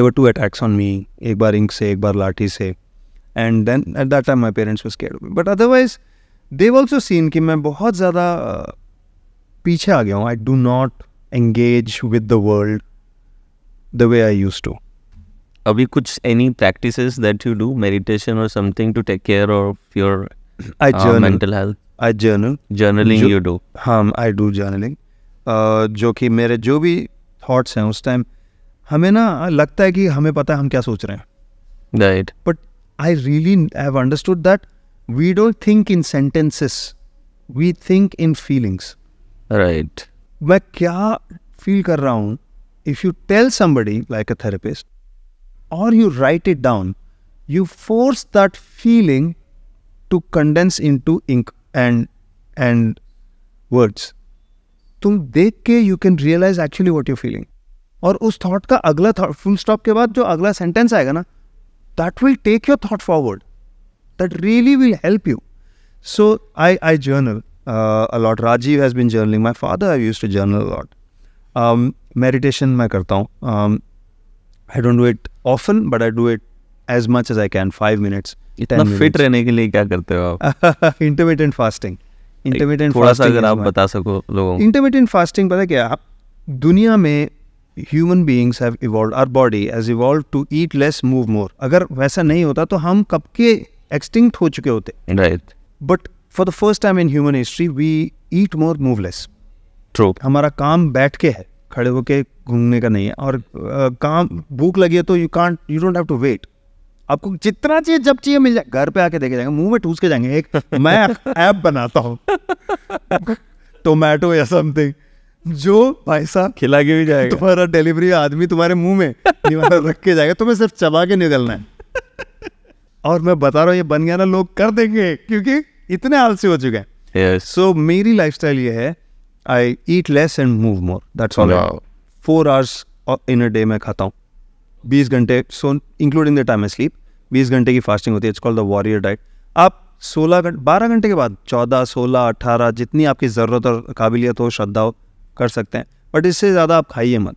[SPEAKER 1] were two attacks on me एक बार इंक से एक बार लाठी से and then at that time my parents was cat but otherwise they also seen कि मैं बहुत ज़्यादा पीछे आ गया हूँ I do not engage with the world the way I use to
[SPEAKER 2] अभी कुछ any practice that you do meditation और something to take care of your I mental health I journal journaling you do
[SPEAKER 1] हाँ I do journaling जो कि मेरे जो भी thoughts हैं उस टाइम हमें ना लगता है कि हमें पता है हम क्या सोच रहे हैं right but I really have understood that we don't think in sentences we think in feelings right मैं क्या फील कर रहा हूँ if you tell somebody like a therapist or you write it down you force that feeling to condense into ink and and words तुम देख के you can realise actually what you feeling और उस thought का अगला thought full stop के बाद जो अगला सेंटेंस आएगा ना that will take your thought forward that really will help you. So I, I journal uh, a lot. Rajiv has been journaling. My father I used to journal a lot. Um, meditation मैं करता हूँ. Um, I don't do it often, but I do it as much as I can.
[SPEAKER 2] Five minutes. इतना fit रहने के लिए क्या करते हो
[SPEAKER 1] आप? Intermittent fasting. Intermittent थोड़ा सा अगर आप
[SPEAKER 2] बता सको लोगों को.
[SPEAKER 1] Intermittent fasting पता क्या? आप दुनिया में human beings have evolve our body has evolve to eat less move more अगर वैसा नहीं होता तो हम कब के एक्सटिंक्ट हो चुके होते right but for the first time in human history we eat more moveless true हमारा काम बैठ के है खड़े होके घूमने का नहीं है और आ, काम भूख लगी है तो you can't you don't have to wait आपको जितना चाहिए जब चाहिए मिल जाए घर पे आके देखे जाएंगे मुंह में ठूस के जाएंगे एक मैं ऐप बनाता हूँ टोमेटो या समथिंग जो भाई साहब खिला के भी जाएगा तुम्हारा डिलीवरी आदमी तुम्हारे मुंह में रख के जाएगा तुम्हें सिर्फ चबा के निकलना है और मैं बता रहा हूँ ये बन गया ना लोग कर देंगे क्योंकि इतने आलसी हो चुके हैं सो मेरी लाइफ स्टाइल ये है I eat less and move more that's all four hours in a day मैं खाता हूँ बीस घंटे so including the time I sleep बीस घंटे की फास्टिंग होती है it's called the warrior diet आप सोलह घंटे बारह घंटे के बाद चौदह सोलह अट्ठारह जितनी आपकी ज़रूरत और काबिलियत हो श्रद्धा हो कर सकते हैं बट इससे ज़्यादा आप खाइए मत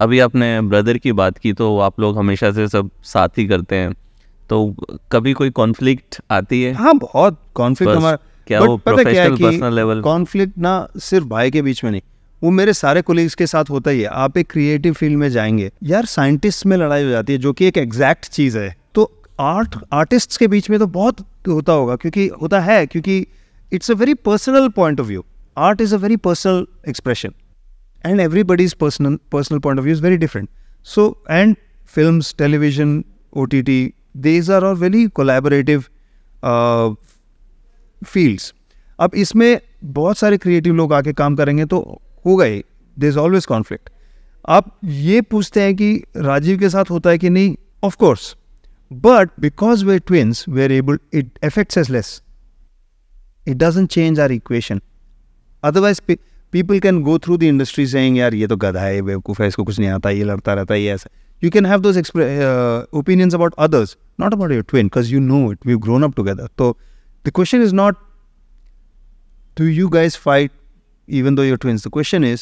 [SPEAKER 2] अभी आपने ब्रदर की बात की तो आप लोग हमेशा से सब साथ ही करते हैं तो कभी कोई कॉन्फ्लिक्ट आती है हाँ बहुत कॉन्फ्लिक्ट हमारा क्या वो प्रोफेशनल पर्सनल लेवल कॉन्फ्लिक्ट
[SPEAKER 1] ना सिर्फ भाई के बीच में नहीं वो मेरे सारे कोलिग्स के साथ होता ही है आप एक क्रिएटिव फील्ड में जाएंगे यार साइंटिस्ट में लड़ाई हो जाती है जो कि एक एग्जैक्ट चीज़ है तो आर्ट आर्टिस्ट के बीच में तो बहुत होता होगा क्योंकि होता है क्योंकि it's a very personal point of view art is a very personal expression and everybody's personal personal point of view is very different. So and films, television, OTT, these are all very collaborative uh, fields. अब इसमें बहुत सारे creative लोग आके काम करेंगे तो होगा ही दे इज ऑलवेज कॉन्फ्लिक्ट आप ये पूछते हैं कि राजीव के साथ होता है कि नहीं of course but because we twins we are able it affects as less it doesn't change our equation otherwise people can go through the industry saying यार ये तो गधा है बेवकूफ़ है इसको कुछ नहीं आता ये लड़ता रहता है ये ऐसा you can have those opinions about others not about your twin because you know it we grown up together तो the question is not do you guys fight
[SPEAKER 2] even though you're twins. The question
[SPEAKER 1] is,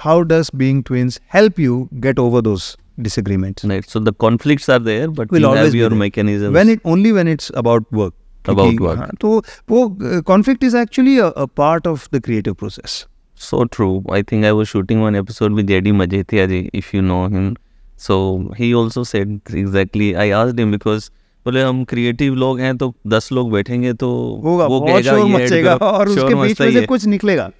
[SPEAKER 1] how does being twins help you get over
[SPEAKER 2] those disagreements? Right. So the conflicts are there, but will always have your mechanism. When
[SPEAKER 1] it only when it's
[SPEAKER 2] about work. about work. हाँ,
[SPEAKER 1] तो वो conflict is actually a, a part of the creative
[SPEAKER 2] process. So true. I think I was shooting one episode with JD Majethia if you know him. So he also said exactly. I asked him because बोले हम creative लोग हैं तो दस लोग बैठेंगे तो होगा वो बहुत शोर मचेगा और उसके बीच में से कुछ निकलेगा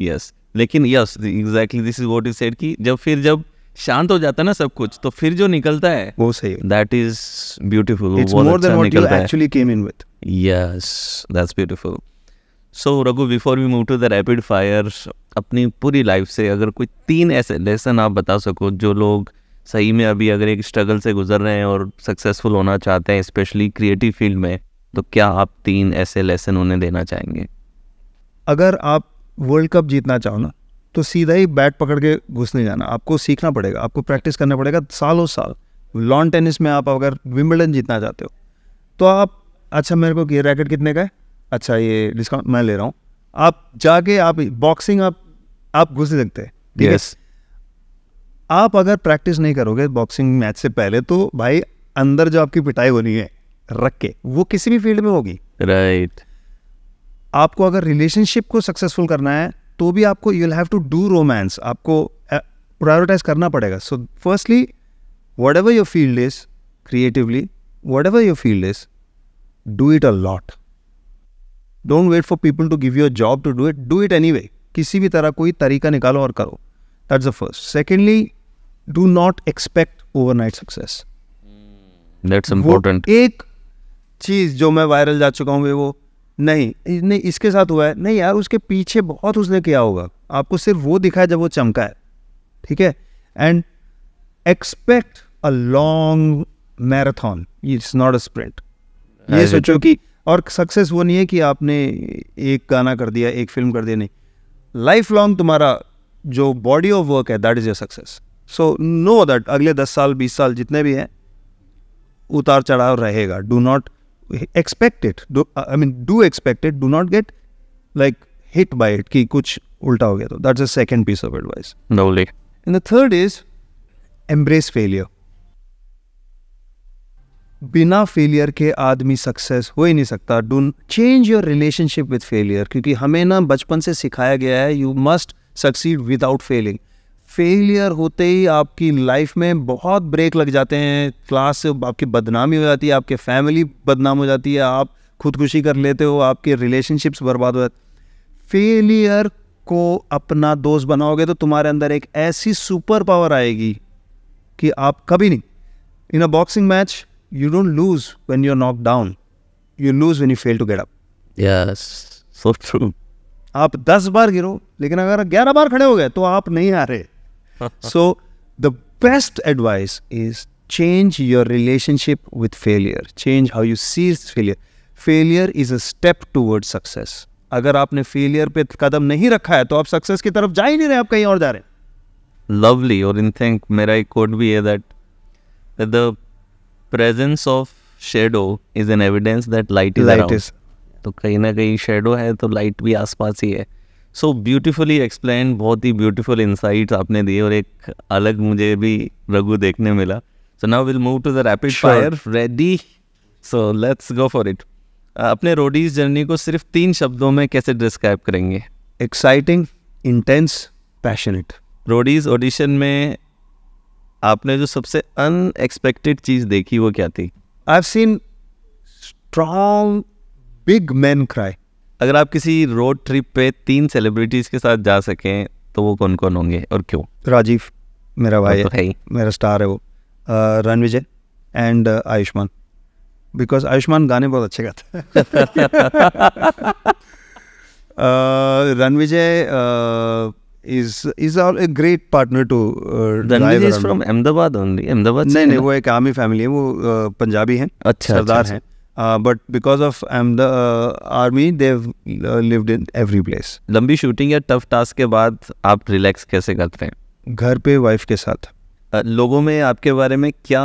[SPEAKER 2] यस लेकिन yes exactly this is what is said कि जब फिर जब शांत हो जाता है ना सब कुछ तो फिर जो निकलता है वो सही that is beautiful actually came in with yes that's beautiful so Raghu before we move to the rapid fire अपनी पूरी लाइफ से अगर कोई तीन ऐसे लेसन आप बता सको जो लोग सही में अभी अगर एक स्ट्रगल से गुजर रहे हैं और सक्सेसफुल होना चाहते हैं स्पेशली क्रिएटिव फील्ड में तो क्या आप तीन ऐसे लेसन उन्हें देना चाहेंगे
[SPEAKER 1] अगर आप वर्ल्ड कप जीतना चाहो ना तो सीधा ही बैट पकड़ के घुसने जाना आपको सीखना पड़ेगा आपको प्रैक्टिस करना पड़ेगा सालों साल लॉन टेनिस में आप अगर विम्बलडन जीतना चाहते हो तो आप अच्छा मेरे को ये रैकेट कितने का है अच्छा ये डिस्काउंट मैं ले रहा हूँ आप जाके आप बॉक्सिंग आप आप घुस सकते ठीक yes. है आप अगर प्रैक्टिस नहीं करोगे बॉक्सिंग मैच से पहले तो भाई अंदर जो आपकी पिटाई होनी है रख के वो किसी भी फील्ड में होगी राइट right. आपको अगर रिलेशनशिप को सक्सेसफुल करना है तो भी आपको you will have to do romance आपको प्रायोरिटाइज करना पड़ेगा so firstly whatever your field is creatively whatever your field is do it a lot don't wait for people to give you job to do it do it anyway किसी भी तरह कोई तरीका निकालो और करो that's the first secondly do not expect overnight success
[SPEAKER 2] that's important
[SPEAKER 1] एक चीज जो मैं वायरल जा चुका हूँ वो नहीं नहीं इसके साथ हुआ है नहीं यार उसके पीछे बहुत उसने किया होगा आपको सिर्फ वो दिखा है जब वो चमका है ठीक है and expect a long marathon it's not a sprint ये सोचो तो- कि और सक्सेस वो नहीं है कि आपने एक गाना कर दिया एक फिल्म कर दिया नहीं लाइफ लॉन्ग तुम्हारा जो बॉडी ऑफ वर्क है that is your success so know that अगले दस साल बीस साल जितने भी हैं उतार चढ़ाव रहेगा do not expect it I mean do expect it do not get like hit by it कि कुछ उल्टा हो गया तो that's a second piece of advice in the third is embrace failure बिना फेलियर के आदमी सक्सेस हो ही नहीं सकता do change your relationship with failure क्योंकि हमें ना बचपन से सिखाया गया है you must succeed without failing failure होते ही आपकी लाइफ में बहुत ब्रेक लग जाते हैं क्लास से आपकी बदनामी हो जाती है आपके फैमिली बदनाम हो जाती है आप खुदकुशी कर लेते हो आपके रिलेशनशिप्स बर्बाद हो जाते फेलियर को अपना दोस्त बनाओगे तो तुम्हारे अंदर एक ऐसी सुपर पावर आएगी कि आप कभी नहीं in a boxing match you don't lose when you are knock down you lose when you fail to get up
[SPEAKER 2] yes so true
[SPEAKER 1] आप दस बार गिरो लेकिन अगर ग्यारह बार खड़े हो गए तो आप नहीं आ रहे so the best advice is change your relationship with failure change how you see failure
[SPEAKER 2] failure is a step towards success अगर
[SPEAKER 1] आपने फेलियर पे कदम नहीं रखा है तो आप सक्सेस की तरफ जा ही नहीं रहे आप कहीं और जा रहे
[SPEAKER 2] लवली और इन थिंक मेरा एक कोट भी है that the presence of shadow is an evidence that light is light is तो कहीं ना कहीं शेडो है तो लाइट भी आसपास ही है सो ब्यूटीफुली एक्सप्लेन बहुत ही ब्यूटीफुल इंसाइट आपने दिए और एक अलग मुझे भी रघु देखने मिला so now will move to the rapid fire ready so let's go for it अपने रोडीज जर्नी को सिर्फ तीन शब्दों में कैसे डिस्क्राइब करेंगे exciting intense passionate Roadies audition में आपने जो सबसे अनएक्सपेक्टेड चीज़ देखी वो क्या थी I have seen strong big man cry अगर आप किसी रोड ट्रिप पे तीन सेलिब्रिटीज के साथ जा सकें तो वो कौन कौन होंगे और क्यों
[SPEAKER 1] राजीव मेरा भाई तो है मेरा स्टार है वो Ranvijay and Ayushmann because Ayushmann गाने बहुत अच्छे गाते
[SPEAKER 2] है
[SPEAKER 1] रण विजय is is our a great partner to uh, Ahmedabad नहीं नहीं वो एक आर्मी फैमिली है वो पंजाबी हैं अच्छा सरदार अच्छा, हैं अच्छा। But
[SPEAKER 2] because of I am army uh, army, they've uh, lived लंबी शूटिंग या टफ टास्क के बाद आप रिलैक्स कैसे करते हैं
[SPEAKER 1] घर पे वाइफ के साथ
[SPEAKER 2] लोगों में आपके बारे में क्या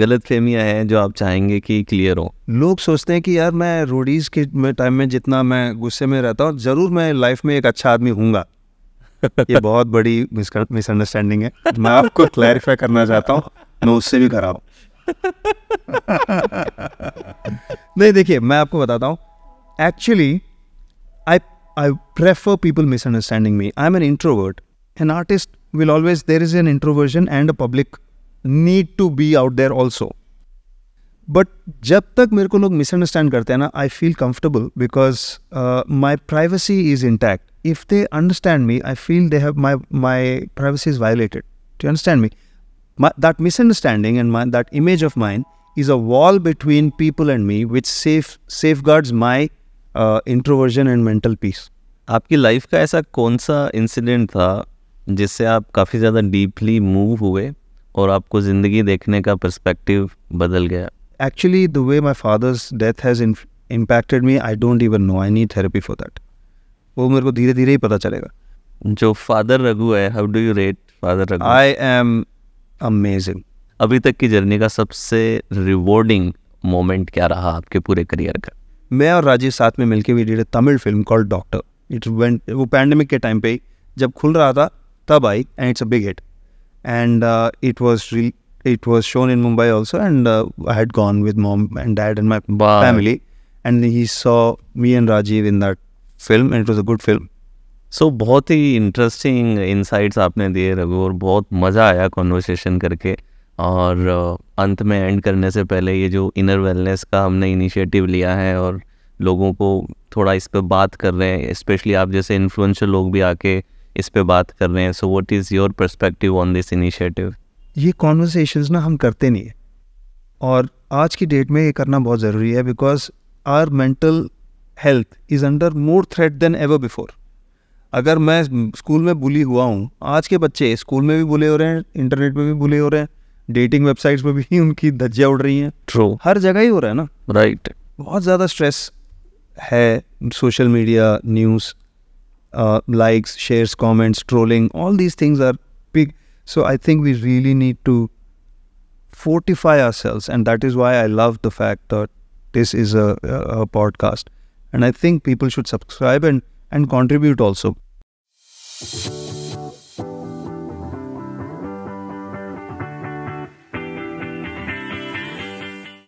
[SPEAKER 2] गलत फहमियाँ हैं जो आप चाहेंगे कि क्लियर हो
[SPEAKER 1] लोग सोचते हैं कि यार मैं रोडीज़ के टाइम में जितना मैं गुस्से में रहता हूँ ज़रूर मैं लाइफ में एक अच्छा आदमी हूँगा ये बहुत बड़ी मिसअंडरस्टैंडिंग है मैं आपको क्लैरिफाई करना चाहता हूँ मैं उससे भी खराब नहीं देखिए मैं आपको बताता हूँ actually I I prefer people misunderstanding me I am an introvert an artist will always there is an introversion and a public need to be out there also but जब तक मेरे को लोग मिसअंडरस्टैंड करते हैं ना I feel comfortable because my privacy is intact if they understand me I feel they have my my privacy is violated to understand me my, that misunderstanding and my, that image of mine is a wall between people and me which safe,
[SPEAKER 2] safeguards my uh, introversion and mental peace. आपकी life का ऐसा कौन सा incident था जिससे आप काफ़ी ज़्यादा डीपली मूव हुए और आपको ज़िंदगी देखने का पर्सपेक्टिव बदल गया
[SPEAKER 1] actually the way my father's death has impacted me I don't even know I need therapy for that वो मेरे को धीरे धीरे ही पता चलेगा
[SPEAKER 2] जो फादर रघु है how do you rate father Raghu I am amazing अभी तक की जर्नी का सबसे रिवॉर्डिंग मोमेंट क्या रहा आपके पूरे करियर का
[SPEAKER 1] मैं और राजीव साथ में मिलकर भी did Tamil film called Doctor it went वो पैंडमिक के टाइम पे जब खुल रहा था तब I and it's a big hit and it was real it was shown in Mumbai also, and uh, I had gone with mom and dad and my wow. family,
[SPEAKER 2] and he saw me and Rajiv in that film, and it was a so so, बहुत ही interesting insights आपने दिए रघु और बहुत मज़ा आया conversation करके और uh, अंत में एंड करने से पहले ये जो इनर वेलनेस का हमने इनिशिएटिव लिया है और लोगों को थोड़ा इस पर बात कर रहे हैं स्पेशली आप जैसे इन्फ्लुएंशियल लोग भी आके इस पर बात कर रहे हैं so what is your perspective on this initiative
[SPEAKER 1] ये कॉन्वर्सेशन ना हम करते नहीं है और आज की डेट में ये करना बहुत ज़रूरी है because our mental health is under more threat than ever before अगर मैं स्कूल में बुली हुआ हूँ आज के बच्चे स्कूल में भी बुले हो रहे हैं इंटरनेट में भी बुले हो रहे हैं डेटिंग वेबसाइट्स पर भी उनकी धज्जियाँ उड़ रही हैं ट्रू हर जगह ही हो रहा है ना राइट right. बहुत ज़्यादा स्ट्रेस है social media news likes shares comments trolling all these things are big so I think we really need to fortify ourselves and that is why I love the fact this is a podcast and I think people should subscribe and and contribute also.